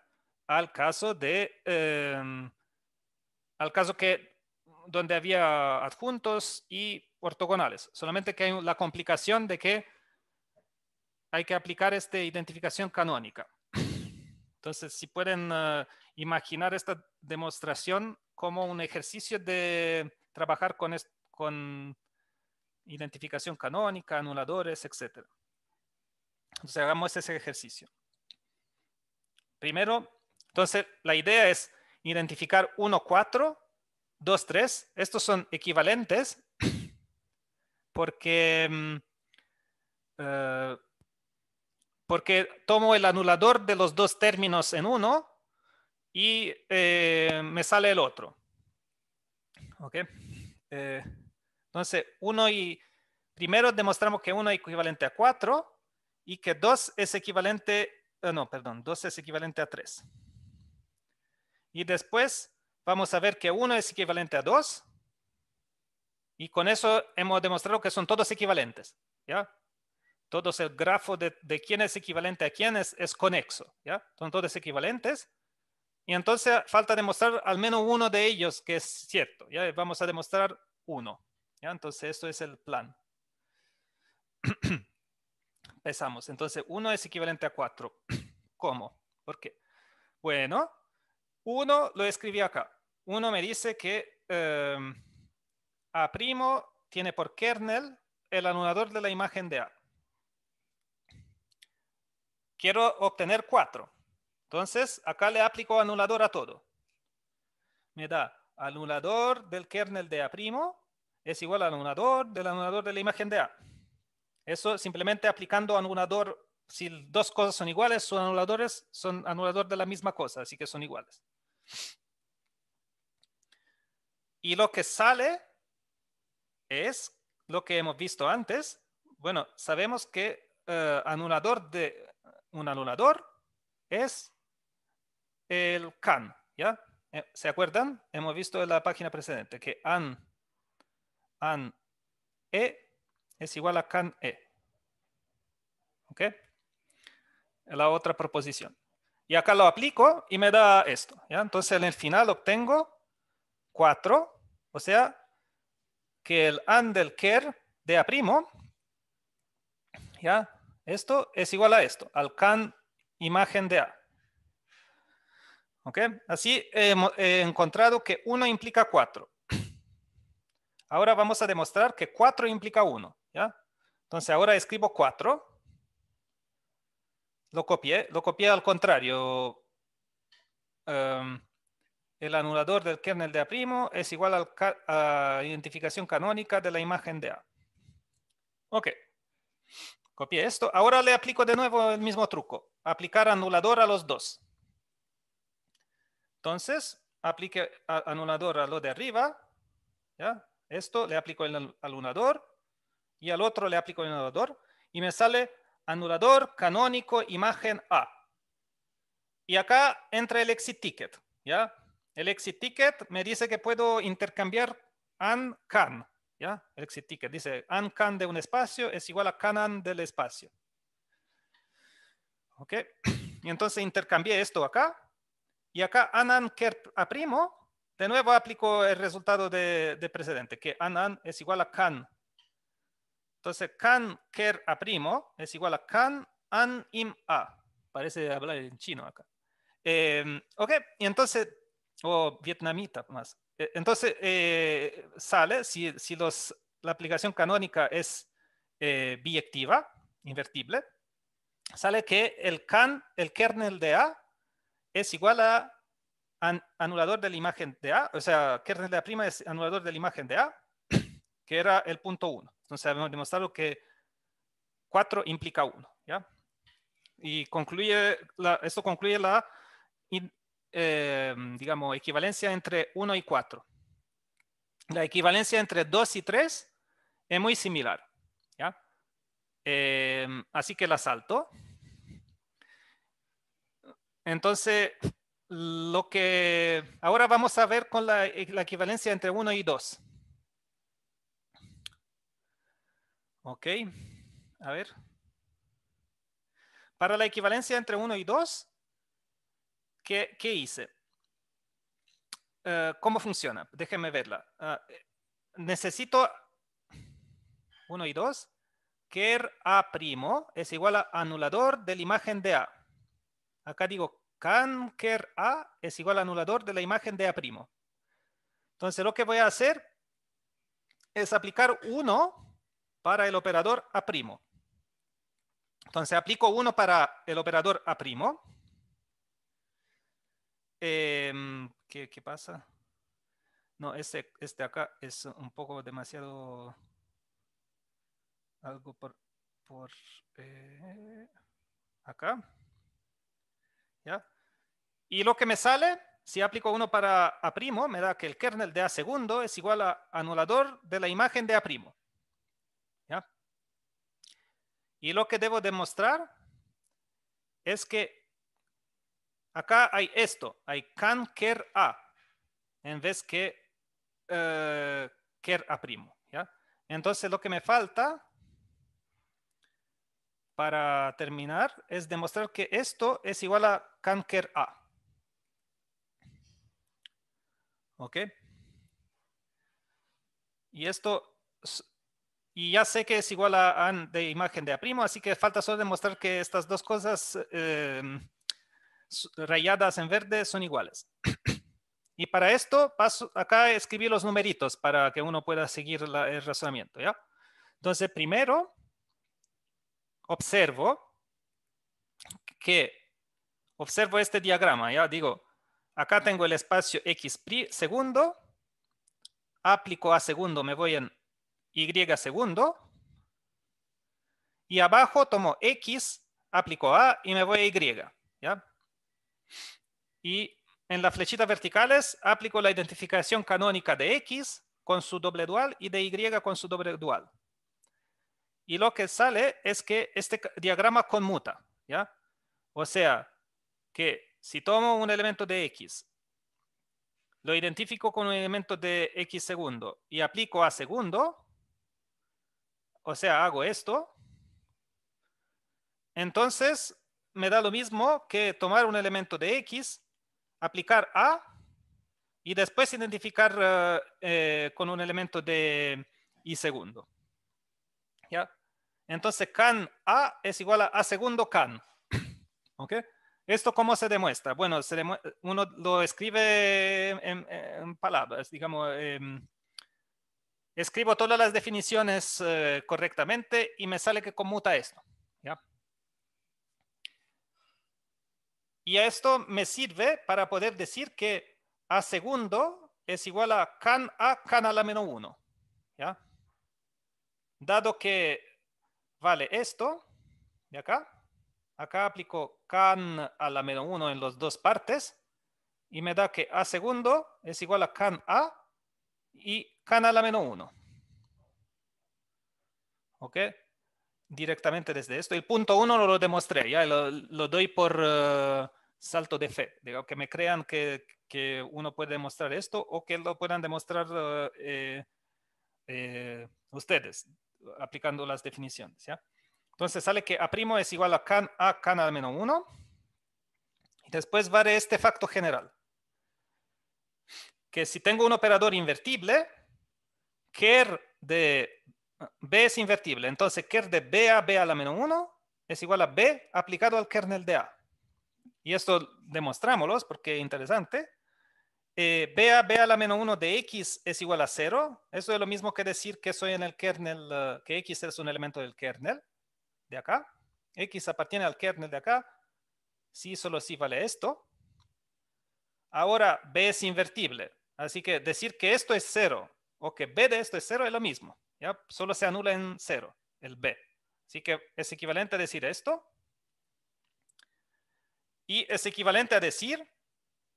al caso de, em, al caso que donde había adjuntos y ortogonales, solamente que hay la complicación de que hay que aplicar esta identificación canónica. Entonces, si pueden eh, imaginar esta demostración como un ejercicio de trabajar con, con identificación canónica, anuladores, etc. Entonces hagamos ese ejercicio. Primero, entonces la idea es identificar 1, 4, 2, 3. Estos son equivalentes porque, mm, eh, porque tomo el anulador de los dos términos en uno y eh, me sale el otro. ¿Ok? Eh, entonces, y primero demostramos que uno es equivalente a 4 y que 2 es equivalente, eh, no, perdón, 2 es equivalente a 3. Y después vamos a ver que uno es equivalente a 2 y con eso hemos demostrado que son todos equivalentes, ¿ya? Todos el grafo de, quién es equivalente a quién es, es conexo, ¿ya? Son todos equivalentes. Y entonces falta demostrar al menos uno de ellos que es cierto. Ya vamos a demostrar uno. Entonces, esto es el plan. Empezamos. Entonces, 1 es equivalente a 4. ¿Cómo? ¿Por qué? Bueno, 1 lo escribí acá. 1 me dice que eh, A' tiene por kernel el anulador de la imagen de A. Quiero obtener 4. Entonces, acá le aplico anulador a todo. Me da anulador del kernel de A' es igual al anulador del anulador de la imagen de A. Eso simplemente aplicando anulador, si dos cosas son iguales, son anuladores, son anulador de la misma cosa, así que son iguales. Y lo que sale es lo que hemos visto antes. Bueno, sabemos que eh, anulador de un anulador es el can, ¿ya? Eh, ¿Se acuerdan? Hemos visto en la página precedente que an an E es igual a can E. ¿Ok? La otra proposición. Y acá lo aplico y me da esto. Entonces en el final obtengo 4, o sea que el AND del care de A ¿ya? Esto es igual a esto, al can imagen de A. ¿Ok? Así he encontrado que 1 implica 4, Ahora vamos a demostrar que 4 implica 1, ¿ya? Entonces ahora escribo 4. Lo copié, lo copié al contrario. Em, el anulador del kernel de A' es igual a la identificación canónica de la imagen de A. Ok. Copié esto. Ahora le aplico de nuevo el mismo truco. Aplicar anulador a los dos. Entonces, aplique anulador a lo de arriba. ¿ya? Esto le aplico al anulador y al otro le aplico el anulador y me sale anulador canónico imagen A. Y acá entra el exit ticket, ¿ya? El exit ticket me dice que puedo intercambiar an can, ¿ya? El exit ticket dice an can de un espacio es igual a canan del espacio. ¿Ok? Y entonces intercambié esto acá y acá anan a primo de nuevo aplico el resultado de, precedente, que an, an es igual a can. Entonces, can ker a primo es igual a can an im a. Parece hablar en chino acá. Em, ok, y entonces, o vietnamita más. E, entonces, eh, sale, si, si la aplicación canónica es eh, biyectiva, invertible, sale que el can, el kernel de A es igual a anulador de la imagen de A, o sea, kernel de la prima es anulador de la imagen de A, que era el punto 1. Entonces hemos demostrado que 4 implica 1, ¿ya? Y concluye, la, esto concluye la, eh, digamos, equivalencia entre 1 y 4. La equivalencia entre 2 y 3 es muy similar, ¿ya? Eh, así que la salto. Entonces, lo que ahora vamos a ver con la, eh, equivalencia entre 1 y 2. Ok, a ver. Para la equivalencia entre 1 y 2, ¿qué, hice? Eh, ¿Cómo funciona? Déjenme verla. Ah, eh, necesito 1 y 2, que A' es igual a anulador de la imagen de A. Acá digo Canker A es igual a anulador de la imagen de A'. primo Entonces lo que voy a hacer es aplicar 1 para el operador A'. primo Entonces aplico 1 para el operador A'. primo em, ¿qué, pasa? No, este, este acá es un poco demasiado... Algo por... Eh, acá. ¿Ya? Y lo que me sale, si aplico uno para A', me da que el kernel de A segundo es igual a anulador de la imagen de A'. ¿Ya? Y lo que debo demostrar es que acá hay esto, hay canker A en vez que ker eh, A'. ¿ya? Entonces lo que me falta para terminar es demostrar que esto es igual a canker A. ¿Ok? Y esto, y ya sé que es igual a AND de imagen de A', así que falta solo demostrar que estas dos cosas em, rayadas en verde son iguales. Y para esto, paso acá escribí los numeritos para que uno pueda seguir el razonamiento, ¿ya? Entonces, primero, observo que, observo este diagrama, ya digo, Acá tengo el espacio x' segundo. Aplico a segundo, me voy en y segundo. Y abajo tomo x, aplico a y me voy a y. Y en las flechitas verticales aplico la identificación canónica de x con su doble dual y de y con su doble dual. Y lo que sale es que este diagrama conmuta. ¿ya? O sea, que si tomo un elemento de x, lo identifico con un elemento de x segundo y aplico a segundo, o sea, hago esto, entonces me da lo mismo que tomar un elemento de x, aplicar a y después identificar eh, eh, con un elemento de y segundo. ¿Ya? Entonces can a es igual a a segundo can. ¿Ok? ¿Esto cómo se demuestra? Bueno, uno lo escribe en, palabras, digamos, em, escribo todas las definiciones eh, correctamente y me sale que conmuta esto. Y a esto me sirve para poder decir que a segundo es igual a can a can a la menos 1. Dado que vale esto de acá, Acá aplico can a la menos 1 en las dos partes y me da que a segundo es igual a can a y can a la menos 1. ¿Ok? Directamente desde esto. El punto 1 lo demostré, ya lo, doy por eh, salto de fe. Digo, que me crean que, que, uno puede demostrar esto o que lo puedan demostrar eh, eh, ustedes aplicando las definiciones. ¿ya? Entonces sale que A' es igual a can, A can al menos 1. Y después vale este facto general. Que si tengo un operador invertible, ker de B es invertible. Entonces ker de B a B a la menos 1 es igual a B aplicado al kernel de A. Y esto demostrámoslo porque es interesante. Eh, B a B a la menos 1 de X es igual a 0. Eso es lo mismo que decir que soy en el kernel, eh, que X es un elemento del kernel de acá, X apartiene al kernel de acá, sí, solo si vale esto. Ahora B es invertible, así que decir que esto es cero o que B de esto es cero es lo mismo, ¿ya? Solo se anula en cero el B. Así que es equivalente a decir esto. Y es equivalente a decir,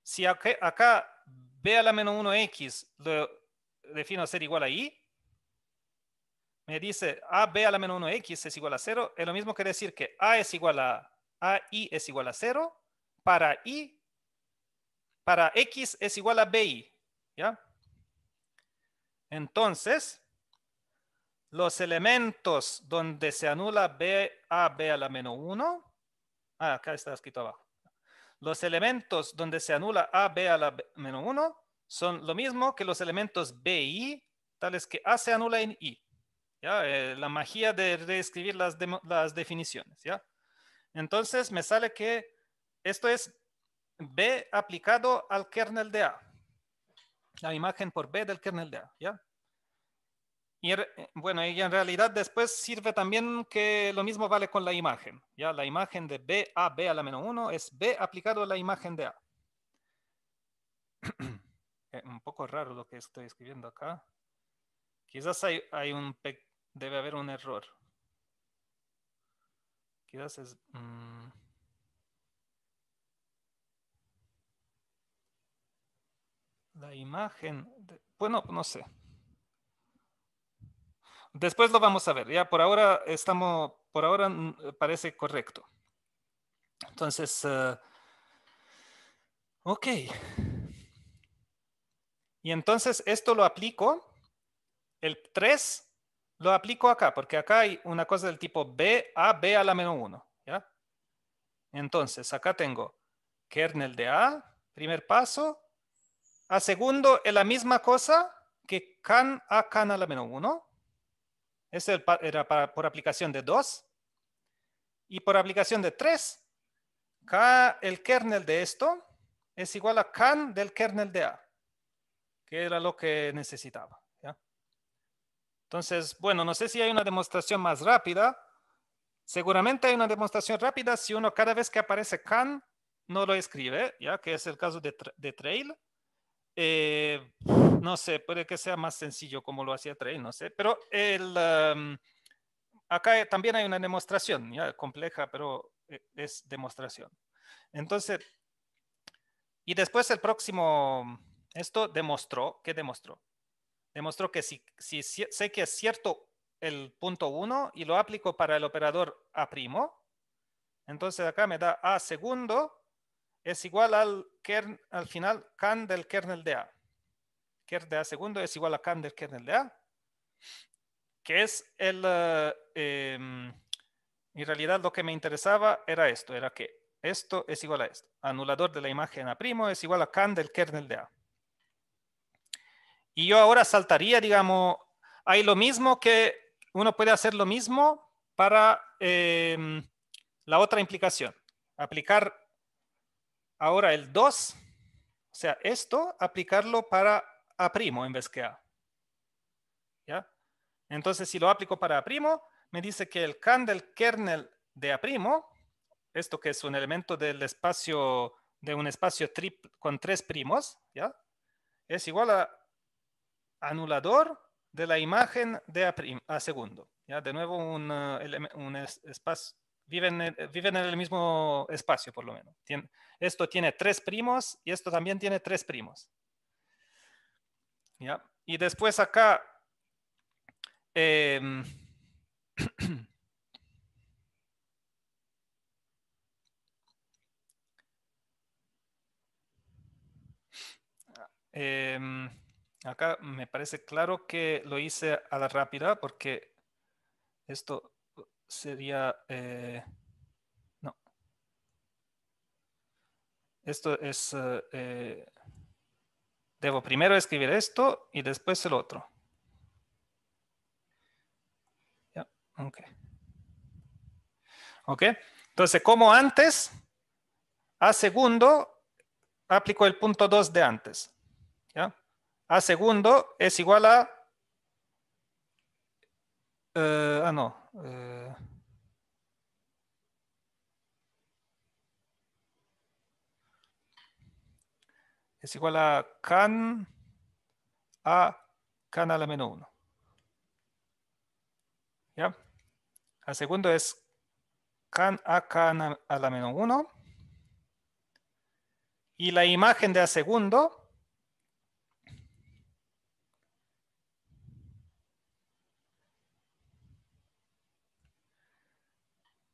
si acá, B a la menos 1X lo defino a ser igual a Y, me dice b a la menos 1x es igual a 0, es lo mismo que decir que A es igual a a i es igual a 0 para I, para X es igual a BI, ¿ya? Entonces, los elementos donde se anula B, A, B a la menos 1, ah, acá está escrito abajo. Los elementos donde se anula A, B a la menos 1 son lo mismo que los elementos b BI, tales que A se anula en I. Eh, la magia de reescribir las, las definiciones, ¿ya? Entonces me sale que esto es B aplicado al kernel de A. La imagen por B del kernel de A, ¿ya? Y eh, bueno, y en realidad después sirve también que lo mismo vale con la imagen, ¿ya? La imagen de B a B a la menos 1 es B aplicado a la imagen de A. Eh, un poco raro lo que estoy escribiendo acá. Quizás hay, un, pe debe haber un error. Quizás es... Mm, la imagen. bueno, no sé. Después lo vamos a ver. Ya por ahora estamos, por ahora mm, parece correcto. Entonces, eh, ok. Y entonces esto lo aplico. El 3 lo aplico acá, porque acá hay una cosa del tipo b a b a la menos 1. ¿ya? Entonces, acá tengo kernel de a, primer paso. A segundo es la misma cosa que can a can a la menos 1. Ese era por aplicación de 2. Y por aplicación de 3, el kernel de esto es igual a can del kernel de a, que era lo que necesitaba. Entonces, bueno, no sé si hay una demostración más rápida. Seguramente hay una demostración rápida si uno cada vez que aparece can no lo escribe, ya que es el caso de, Trail. Eh, no sé, puede que sea más sencillo como lo hacía Trail, no sé. Pero um, acá también hay una demostración, ya compleja, pero eh, es demostración. Entonces, y después el próximo, esto demostró, ¿qué demostró? demostró que si, sé que es cierto el punto 1 y lo aplico para el operador A', entonces acá me da A segundo es igual al, al final can del kernel de A. Kern de A segundo es igual a can del kernel de A, que es el... Eh, em, en realidad lo que me interesaba era esto, era que esto es igual a esto. Anulador de la imagen A' primo es igual a can del kernel de A. Y yo ahora saltaría, digamos, hay lo mismo que uno puede hacer lo mismo para em, la otra implicación. Aplicar ahora el 2, o sea, esto, aplicarlo para A' en vez que A. ¿Ya? Entonces, si lo aplico para A', me dice que el candle kernel de A', esto que es un elemento del espacio, de un espacio trip, con tres primos, ¿ya? Es igual a anulador de la imagen de a, a segundo. ¿ya? De nuevo, un, eh, espacio, viven, viven, en el mismo espacio, por lo menos. esto tiene tres primos y esto también tiene tres primos. Y después acá... Eh, eh, Acá me parece claro que lo hice a la rápida porque esto sería... Eh, no. Esto es... Eh, debo primero escribir esto y después el otro. ya ok. Ok. Entonces, como antes, a segundo, aplico el punto 2 de antes. A segundo es igual a... Eh, ah, no. Eh, es igual a can a can a la menos 1. ¿Ya? A segundo es can a can a la menos 1. Y la imagen de a segundo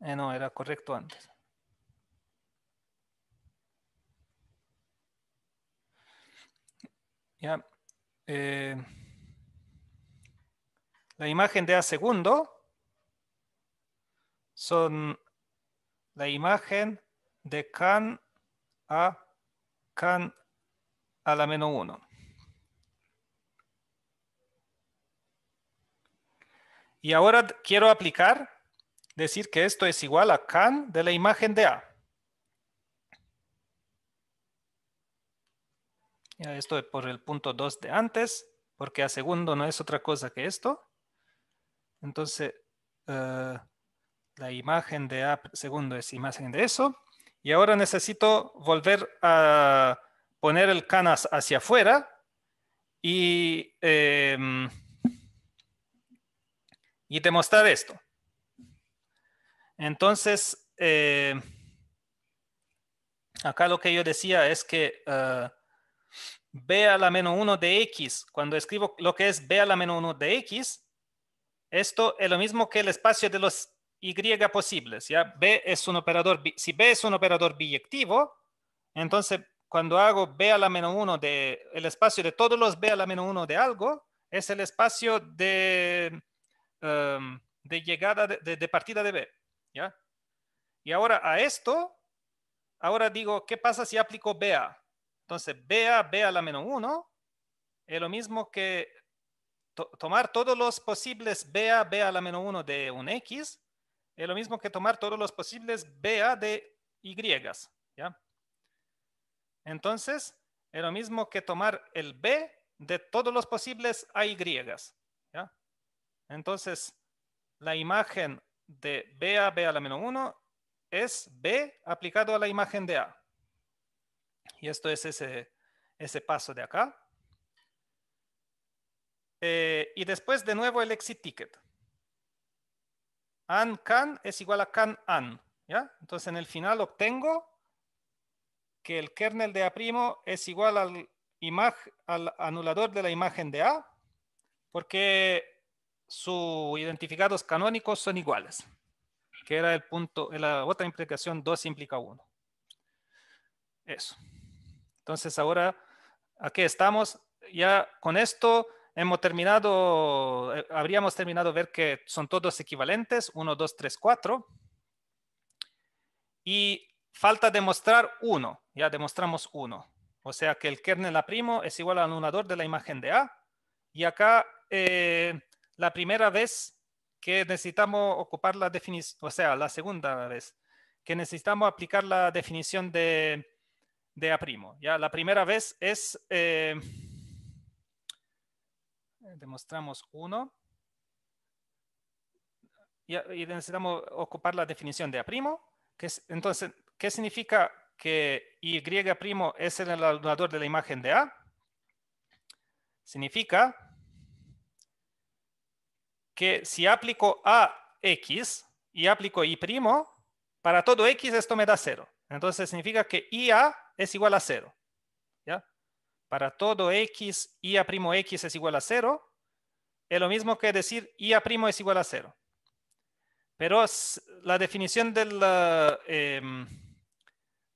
Eh, no, era correcto antes. Ya. Eh, la imagen de A segundo son la imagen de can a can a la menos 1. Y ahora quiero aplicar decir que esto es igual a can de la imagen de A. esto es por el punto 2 de antes, porque a segundo no es otra cosa que esto. Entonces, eh, la imagen de A segundo es imagen de eso. Y ahora necesito volver a poner el canas hacia afuera y, em, y demostrar esto. Entonces, eh, acá lo que yo decía es que eh, b a la menos 1 de x, cuando escribo lo que es b a la menos 1 de x, esto es lo mismo que el espacio de los y posibles. ¿ya? b es un operador, si b es un operador biyectivo, entonces cuando hago b a la menos 1 de el espacio de todos los b a la menos 1 de algo, es el espacio de, eh, de llegada de partida de b. ¿Ya? Y ahora a esto, ahora digo, ¿qué pasa si aplico BA? Entonces, BA, B a la menos 1 es lo mismo que tomar todos los posibles BA, B a la menos 1 de un X, es lo mismo que tomar todos los posibles BA de Y. ¿ya? Entonces, es lo mismo que tomar el B de todos los posibles AY. ¿ya? Entonces, la imagen de B a B a la menos 1 es B aplicado a la imagen de A. Y esto es ese, paso de acá. Eh, y después de nuevo el exit ticket. An can es igual a can an. Entonces en el final obtengo que el kernel de A' es igual al anulador de la imagen de A, porque sus identificados canónicos son iguales, que era el punto, la otra implicación, 2 implica 1. Eso. Entonces ahora, aquí estamos, ya con esto hemos terminado, eh, habríamos terminado ver que son todos equivalentes, 1, 2, 3, 4. Y falta demostrar 1, ya demostramos 1. O sea que el kernel A' es igual al anulador de la imagen de A. Y acá eh, la primera vez que necesitamos ocupar la definición, o sea, la segunda vez que necesitamos aplicar la definición de, de A'. ¿ya? La primera vez es, eh, demostramos 1, y necesitamos ocupar la definición de A', que entonces, ¿qué significa que Y' es el ordenador de la imagen de A? Significa que si aplico a x y aplico y primo, para todo x esto me da 0. Entonces significa que ia es igual a cero. ¿ya? Para todo x, i primo x es igual a cero. Es lo mismo que decir i primo es igual a cero. Pero la definición del, em,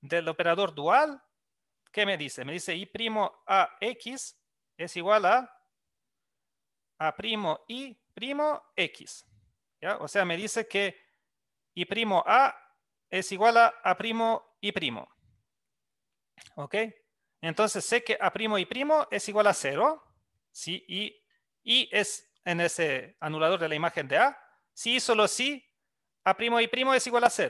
del operador dual, ¿qué me dice? Me dice y primo a x es igual a a primo primo X. ¿ya? O sea, me dice que y primo A es igual a A primo y primo. ¿Ok? Entonces sé que A primo y primo es igual a cero, Si Y, es en ese anulador de la imagen de A. si y solo sí, A primo y primo es igual a si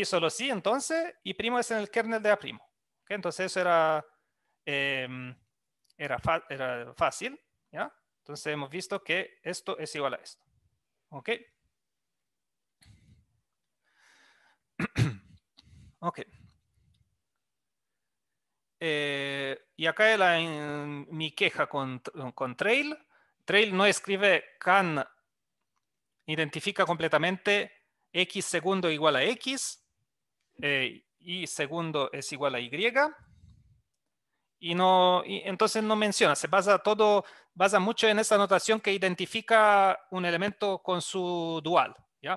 y solo sí, entonces, y primo es en el kernel de A primo. ¿Ok? Entonces eso era, em, era, era fácil. ¿ya? Entonces hemos visto que esto es igual a esto. ¿Ok? ok. Eh, y acá la, mi queja con, con, Trail. Trail no escribe can, identifica completamente x segundo igual a x, eh, y segundo es igual a y y no entonces no menciona, se basa todo, basa mucho en esa notación que identifica un elemento con su dual, ¿ya?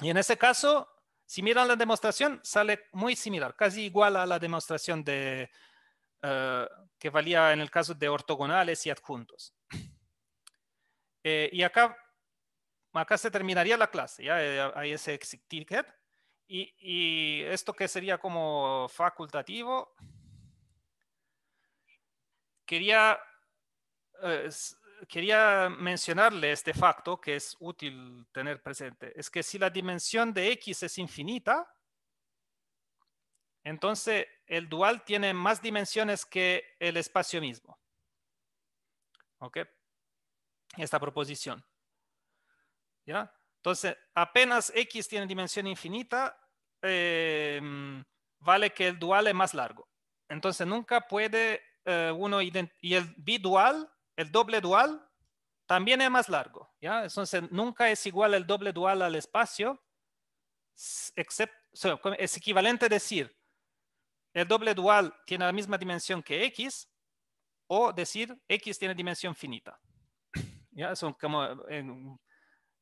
Y en ese caso, si miran la demostración, sale muy similar, casi igual a la demostración de, eh, que valía en el caso de ortogonales y adjuntos. Eh, y acá, acá se terminaría la clase, ya eh, hay ese exit ticket. y esto que sería como facultativo, quería, eh, quería mencionarle este facto que es útil tener presente. Es que si la dimensión de X es infinita, entonces el dual tiene más dimensiones que el espacio mismo. ¿Ok? Esta proposición. ¿Ya? Entonces, apenas X tiene dimensión infinita, eh, vale que el dual es más largo. Entonces, nunca puede eh, uno y el bidual, el doble dual, también es más largo. ¿ya? Entonces, nunca es igual el doble dual al espacio, excepto es equivalente decir, el doble dual tiene la misma dimensión que x, o decir, x tiene dimensión finita. ¿Ya? Son como en,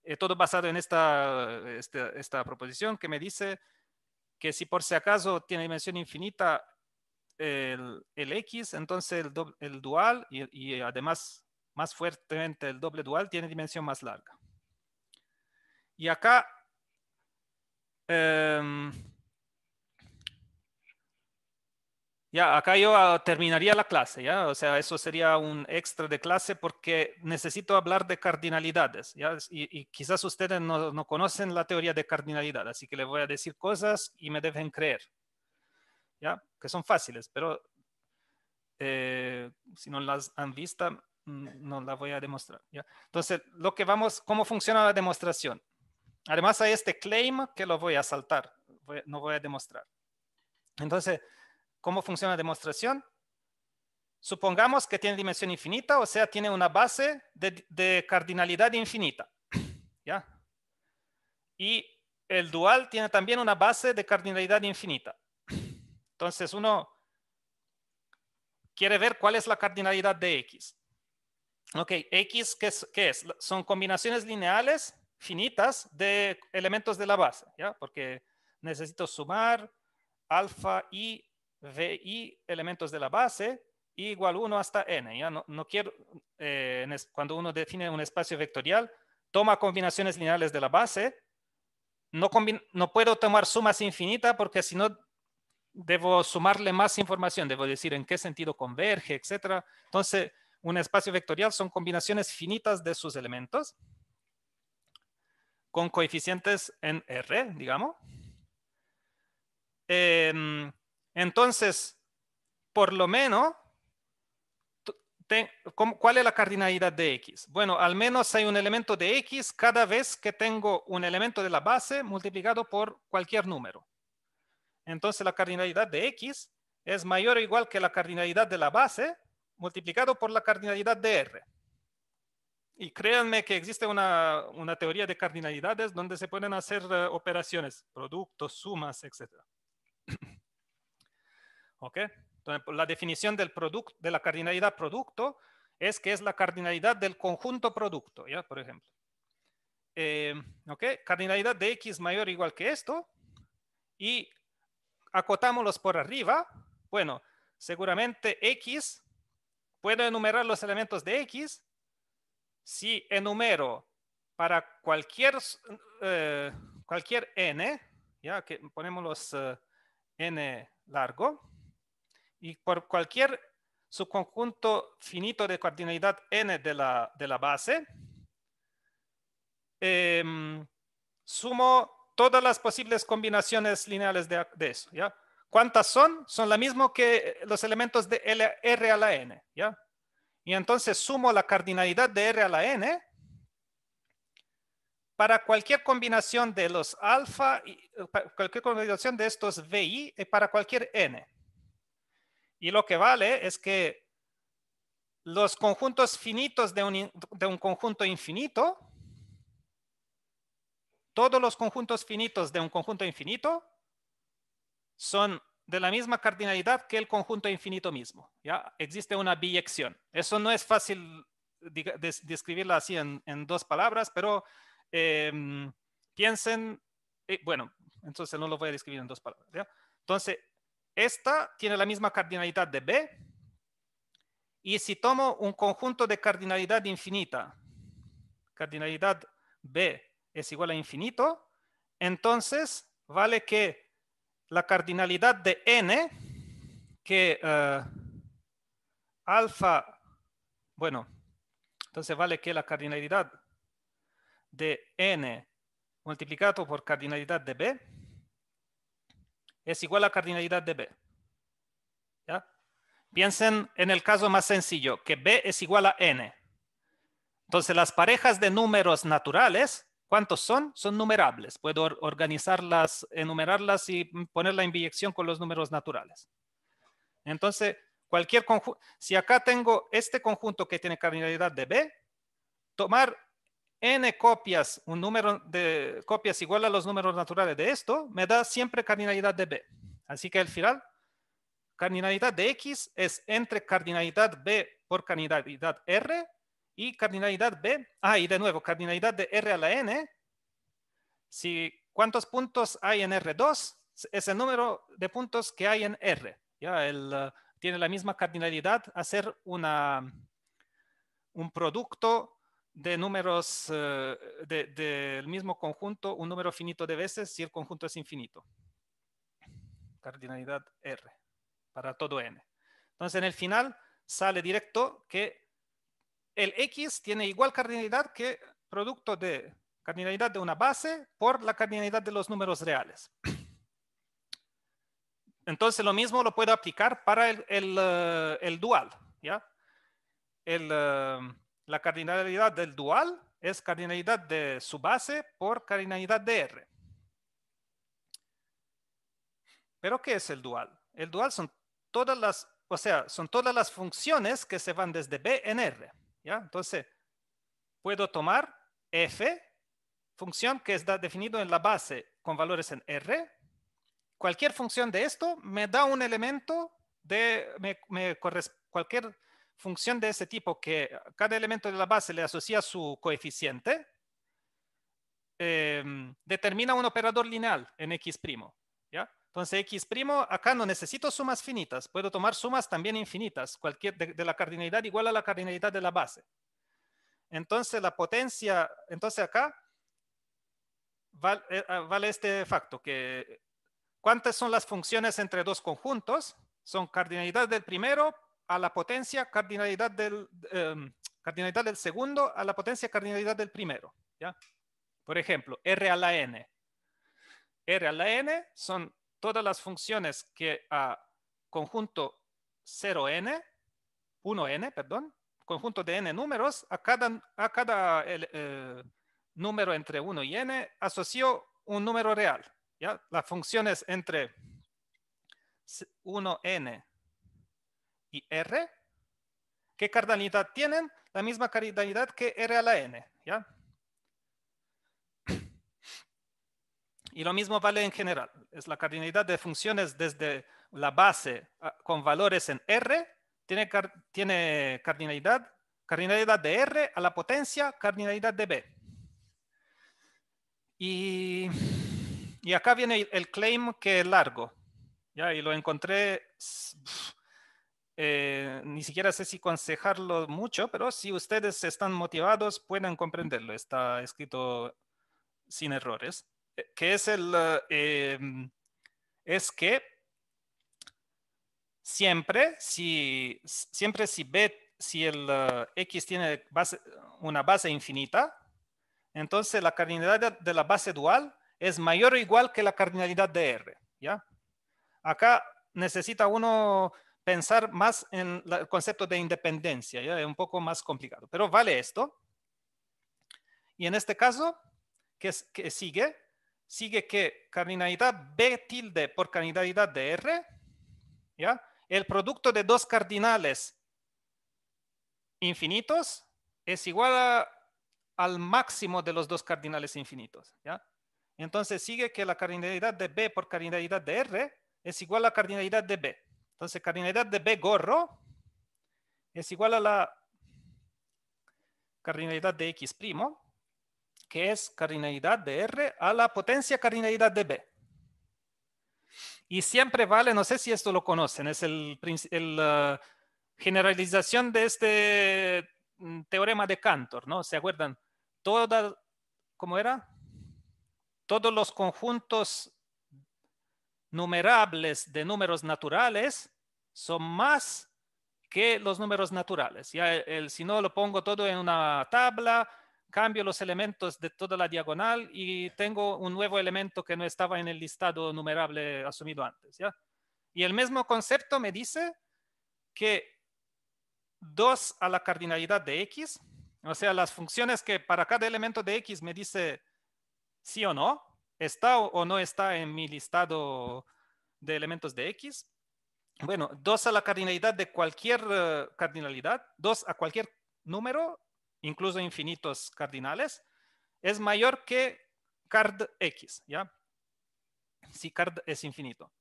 eh, todo basado en esta, esta, esta, proposición que me dice que si por si acaso tiene dimensión infinita, el, X, entonces el, el dual y, además más fuertemente el doble dual tiene dimensión más larga. Y acá em, Ya, acá yo ah, terminaría la clase, ¿ya? O sea, eso sería un extra de clase porque necesito hablar de cardinalidades, Y, quizás ustedes no, no, conocen la teoría de cardinalidad, así que les voy a decir cosas y me deben creer, que son fáciles, pero eh, si no las han visto, mm, no las voy a demostrar. Entonces, lo que vamos, ¿cómo funciona la demostración? Además hay este claim que lo voy a saltar, no voy a demostrar. Entonces, ¿cómo funciona la demostración? Supongamos que tiene dimensión infinita, o sea, tiene una base de, de cardinalidad infinita. ¿ya? Y el dual tiene también una base de cardinalidad infinita. Entonces uno quiere ver cuál es la cardinalidad de X. Ok, X, ¿qué es? Son combinaciones lineales finitas de elementos de la base, ¿ya? Porque necesito sumar alfa y vi elementos de la base igual 1 hasta n, ¿ya? No, quiero, eh, cuando uno define un espacio vectorial, toma combinaciones lineales de la base, no, no puedo tomar sumas infinitas porque si no debo sumarle más información, debo decir en qué sentido converge, etcétera. Entonces, un espacio vectorial son combinaciones finitas de sus elementos con coeficientes en R, digamos. Em, entonces, por lo menos, ¿cuál es la cardinalidad de X? Bueno, al menos hay un elemento de X cada vez que tengo un elemento de la base multiplicado por cualquier número. Entonces la cardinalidad de X es mayor o igual que la cardinalidad de la base multiplicado por la cardinalidad de R. Y créanme que existe una, teoría de cardinalidades donde se pueden hacer eh, operaciones, productos, sumas, etc. ¿Ok? Pues, la definición del producto, de la cardinalidad producto es que es la cardinalidad del conjunto producto, ¿ya? Por ejemplo. Eh, ¿Ok? Cardinalidad de X mayor o igual que esto y acotámoslos por arriba, bueno, seguramente X, puedo enumerar los elementos de X. Si enumero para cualquier, eh, cualquier N, ya que ponemos los eh, N largo, y por cualquier subconjunto finito de cardinalidad N de la, base, em, sumo todas las posibles combinaciones lineales de, eso, ¿ya? ¿Cuántas son? Son la mismas que los elementos de R a la N, Y entonces sumo la cardinalidad de R a la N para cualquier combinación de los alfa, y, cualquier combinación de estos VI y eh, para cualquier N. Y lo que vale es que los conjuntos finitos de un conjunto infinito todos los conjuntos finitos de un conjunto infinito son de la misma cardinalidad que el conjunto infinito mismo. ¿ya? Existe una biyección. Eso no es fácil describirla así en, dos palabras, pero em, piensen, eh, bueno, entonces no lo voy a describir en dos palabras. Entonces, esta tiene la misma cardinalidad de B, y si tomo un conjunto de cardinalidad infinita, cardinalidad B es igual a infinito, entonces vale que la cardinalidad de n, que eh, alfa, bueno, entonces vale que la cardinalidad de n multiplicado por cardinalidad de b es igual a cardinalidad de b. ¿Ya? Piensen en el caso más sencillo, que b es igual a n. Entonces las parejas de números naturales ¿Cuántos son? Son numerables. Puedo organizarlas, enumerarlas y mm, poner la inyección con los números naturales. Entonces, cualquier conjunto, si acá tengo este conjunto que tiene cardinalidad de B, tomar n copias, un número de copias igual a los números naturales de esto, me da siempre cardinalidad de B. Así que al final, cardinalidad de X es entre cardinalidad B por cardinalidad R y cardinalidad B, ah, y de nuevo, cardinalidad de R a la N, si cuántos puntos hay en R2, es el número de puntos que hay en R. Ya el, eh, tiene la misma cardinalidad hacer una, un producto de números eh, del mismo conjunto, un número finito de veces si el conjunto es infinito. Cardinalidad R para todo n. Entonces en el final sale directo que el X tiene igual cardinalidad que producto de cardinalidad de una base por la cardinalidad de los números reales. Entonces lo mismo lo puedo aplicar para el, eh, dual. ¿ya? Eh, la cardinalidad del dual es cardinalidad de su base por cardinalidad de R. ¿Pero qué es el dual? El dual son todas las, o sea, son todas las funciones que se van desde B en R. Entonces, puedo tomar f, función que está definido en la base con valores en r. Cualquier función de esto me da un elemento de cualquier función de ese tipo que cada elemento de la base le asocia su coeficiente, em, determina un operador lineal en x'. Entonces x' acá no necesito sumas finitas, puedo tomar sumas también infinitas, cualquier de, la cardinalidad igual a la cardinalidad de la base. Entonces la potencia, entonces acá eh, ah, vale, este facto, que cuántas son las funciones entre dos conjuntos, son cardinalidad del primero a la potencia cardinalidad del, em, cardinalidad del segundo a la potencia cardinalidad del primero. ¿ya? Por ejemplo, R a la N. R a la N son todas las funciones que a ah, conjunto 0n, 1n, perdón, conjunto de n números, a cada, a cada eh, número entre 1 y n asoció un número real. ¿ya? Las funciones entre 1n y r, ¿qué cardinalidad tienen? La misma cardinalidad que r a la n. ¿ya? Y lo mismo vale en general. Es la cardinalidad de funciones desde la base ah, con valores en R, tiene, tiene cardinalidad, cardinalidad de R a la potencia, cardinalidad de B. Y, acá viene el claim que es largo. ¿ya? Y lo encontré, eh, ni siquiera sé si aconsejarlo mucho, pero si ustedes están motivados pueden comprenderlo. Está escrito sin errores que es el, eh, em, es que siempre si, siempre si ve si el eh, X tiene base, una base infinita, entonces la cardinalidad de la base dual es mayor o igual que la cardinalidad de R, ¿ya? Acá necesita uno pensar más en el concepto de independencia, ¿ya? Es un poco más complicado, pero vale esto. Y en este caso, que qué sigue? sigue que cardinalidad B tilde por cardinalidad de R, ¿ya? El producto de dos cardinales infinitos es igual al máximo de los dos cardinales infinitos, ¿ya? Entonces sigue que la cardinalidad de B por cardinalidad de R es igual a la cardinalidad de B. Entonces cardinalidad de B gorro es igual a la cardinalidad de X primo, que es cardinalidad de R a la potencia cardinalidad de B. Y siempre vale, no sé si esto lo conocen, es el, uh, generalización de este mm, teorema de Cantor, ¿no? ¿Se acuerdan? Todas, ¿cómo era? Todos los conjuntos numerables de números naturales son más que los números naturales. Ya si no lo pongo todo en una tabla, cambio los elementos de toda la diagonal y tengo un nuevo elemento que no estaba en el listado numerable asumido antes. ¿ya? Y el mismo concepto me dice que 2 a la cardinalidad de x, o sea, las funciones que para cada elemento de x me dice sí o no, está o no está en mi listado de elementos de x. Bueno, 2 a la cardinalidad de cualquier eh, cardinalidad, 2 a cualquier número incluso infinitos cardinales, es mayor que card x, ¿ya? Si card es infinito.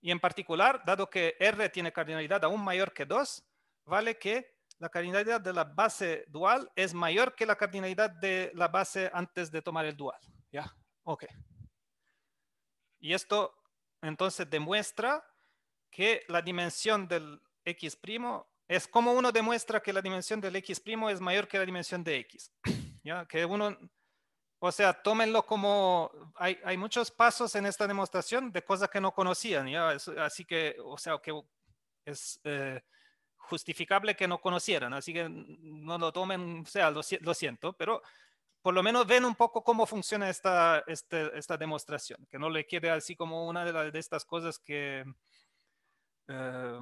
Y en particular, dado que R tiene cardinalidad aún mayor que 2, vale que la cardinalidad de la base dual es mayor que la cardinalidad de la base antes de tomar el dual. ¿Ya? Ok. Y esto entonces demuestra que la dimensión del X' es como uno demuestra que la dimensión del x' es mayor que la dimensión de x. ¿Ya? Que uno, o sea, tómenlo como, hay, muchos pasos en esta demostración de cosas que no conocían, así que, o sea, que es eh, justificable que no conocieran, así que no lo tomen, o sea, lo, siento, pero por lo menos ven un poco cómo funciona esta, este, demostración, que no le quede así como una de, estas cosas que... Eh,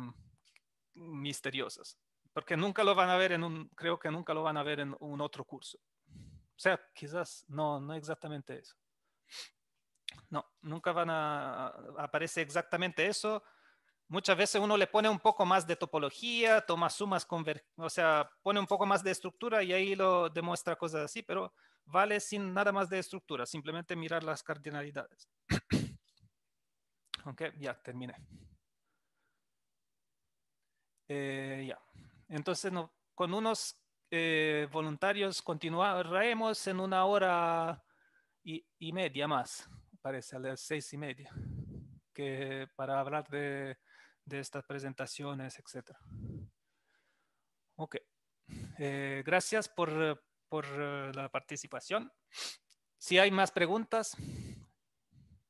misteriosas, porque nunca lo van a ver en un, creo que nunca lo van a ver en un otro curso. O sea, quizás no, no exactamente eso. No, nunca van a, aparece exactamente eso. Muchas veces uno le pone un poco más de topología, toma sumas, o sea, pone un poco más de estructura y ahí lo demuestra cosas así, pero vale sin nada más de estructura, simplemente mirar las cardinalidades. aunque ya terminé. Eh, ya. Entonces, con unos eh, voluntarios continuaremos en una hora y, media más, parece, a las seis y media, que para hablar de, estas presentaciones, etc. Ok. Eh, gracias por, la participación. Si hay más preguntas,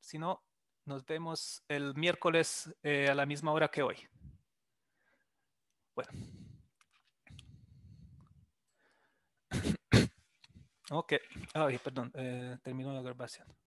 si no, nos vemos el miércoles a la misma hora que hoy. Ok. perdón, eh, terminó la grabación.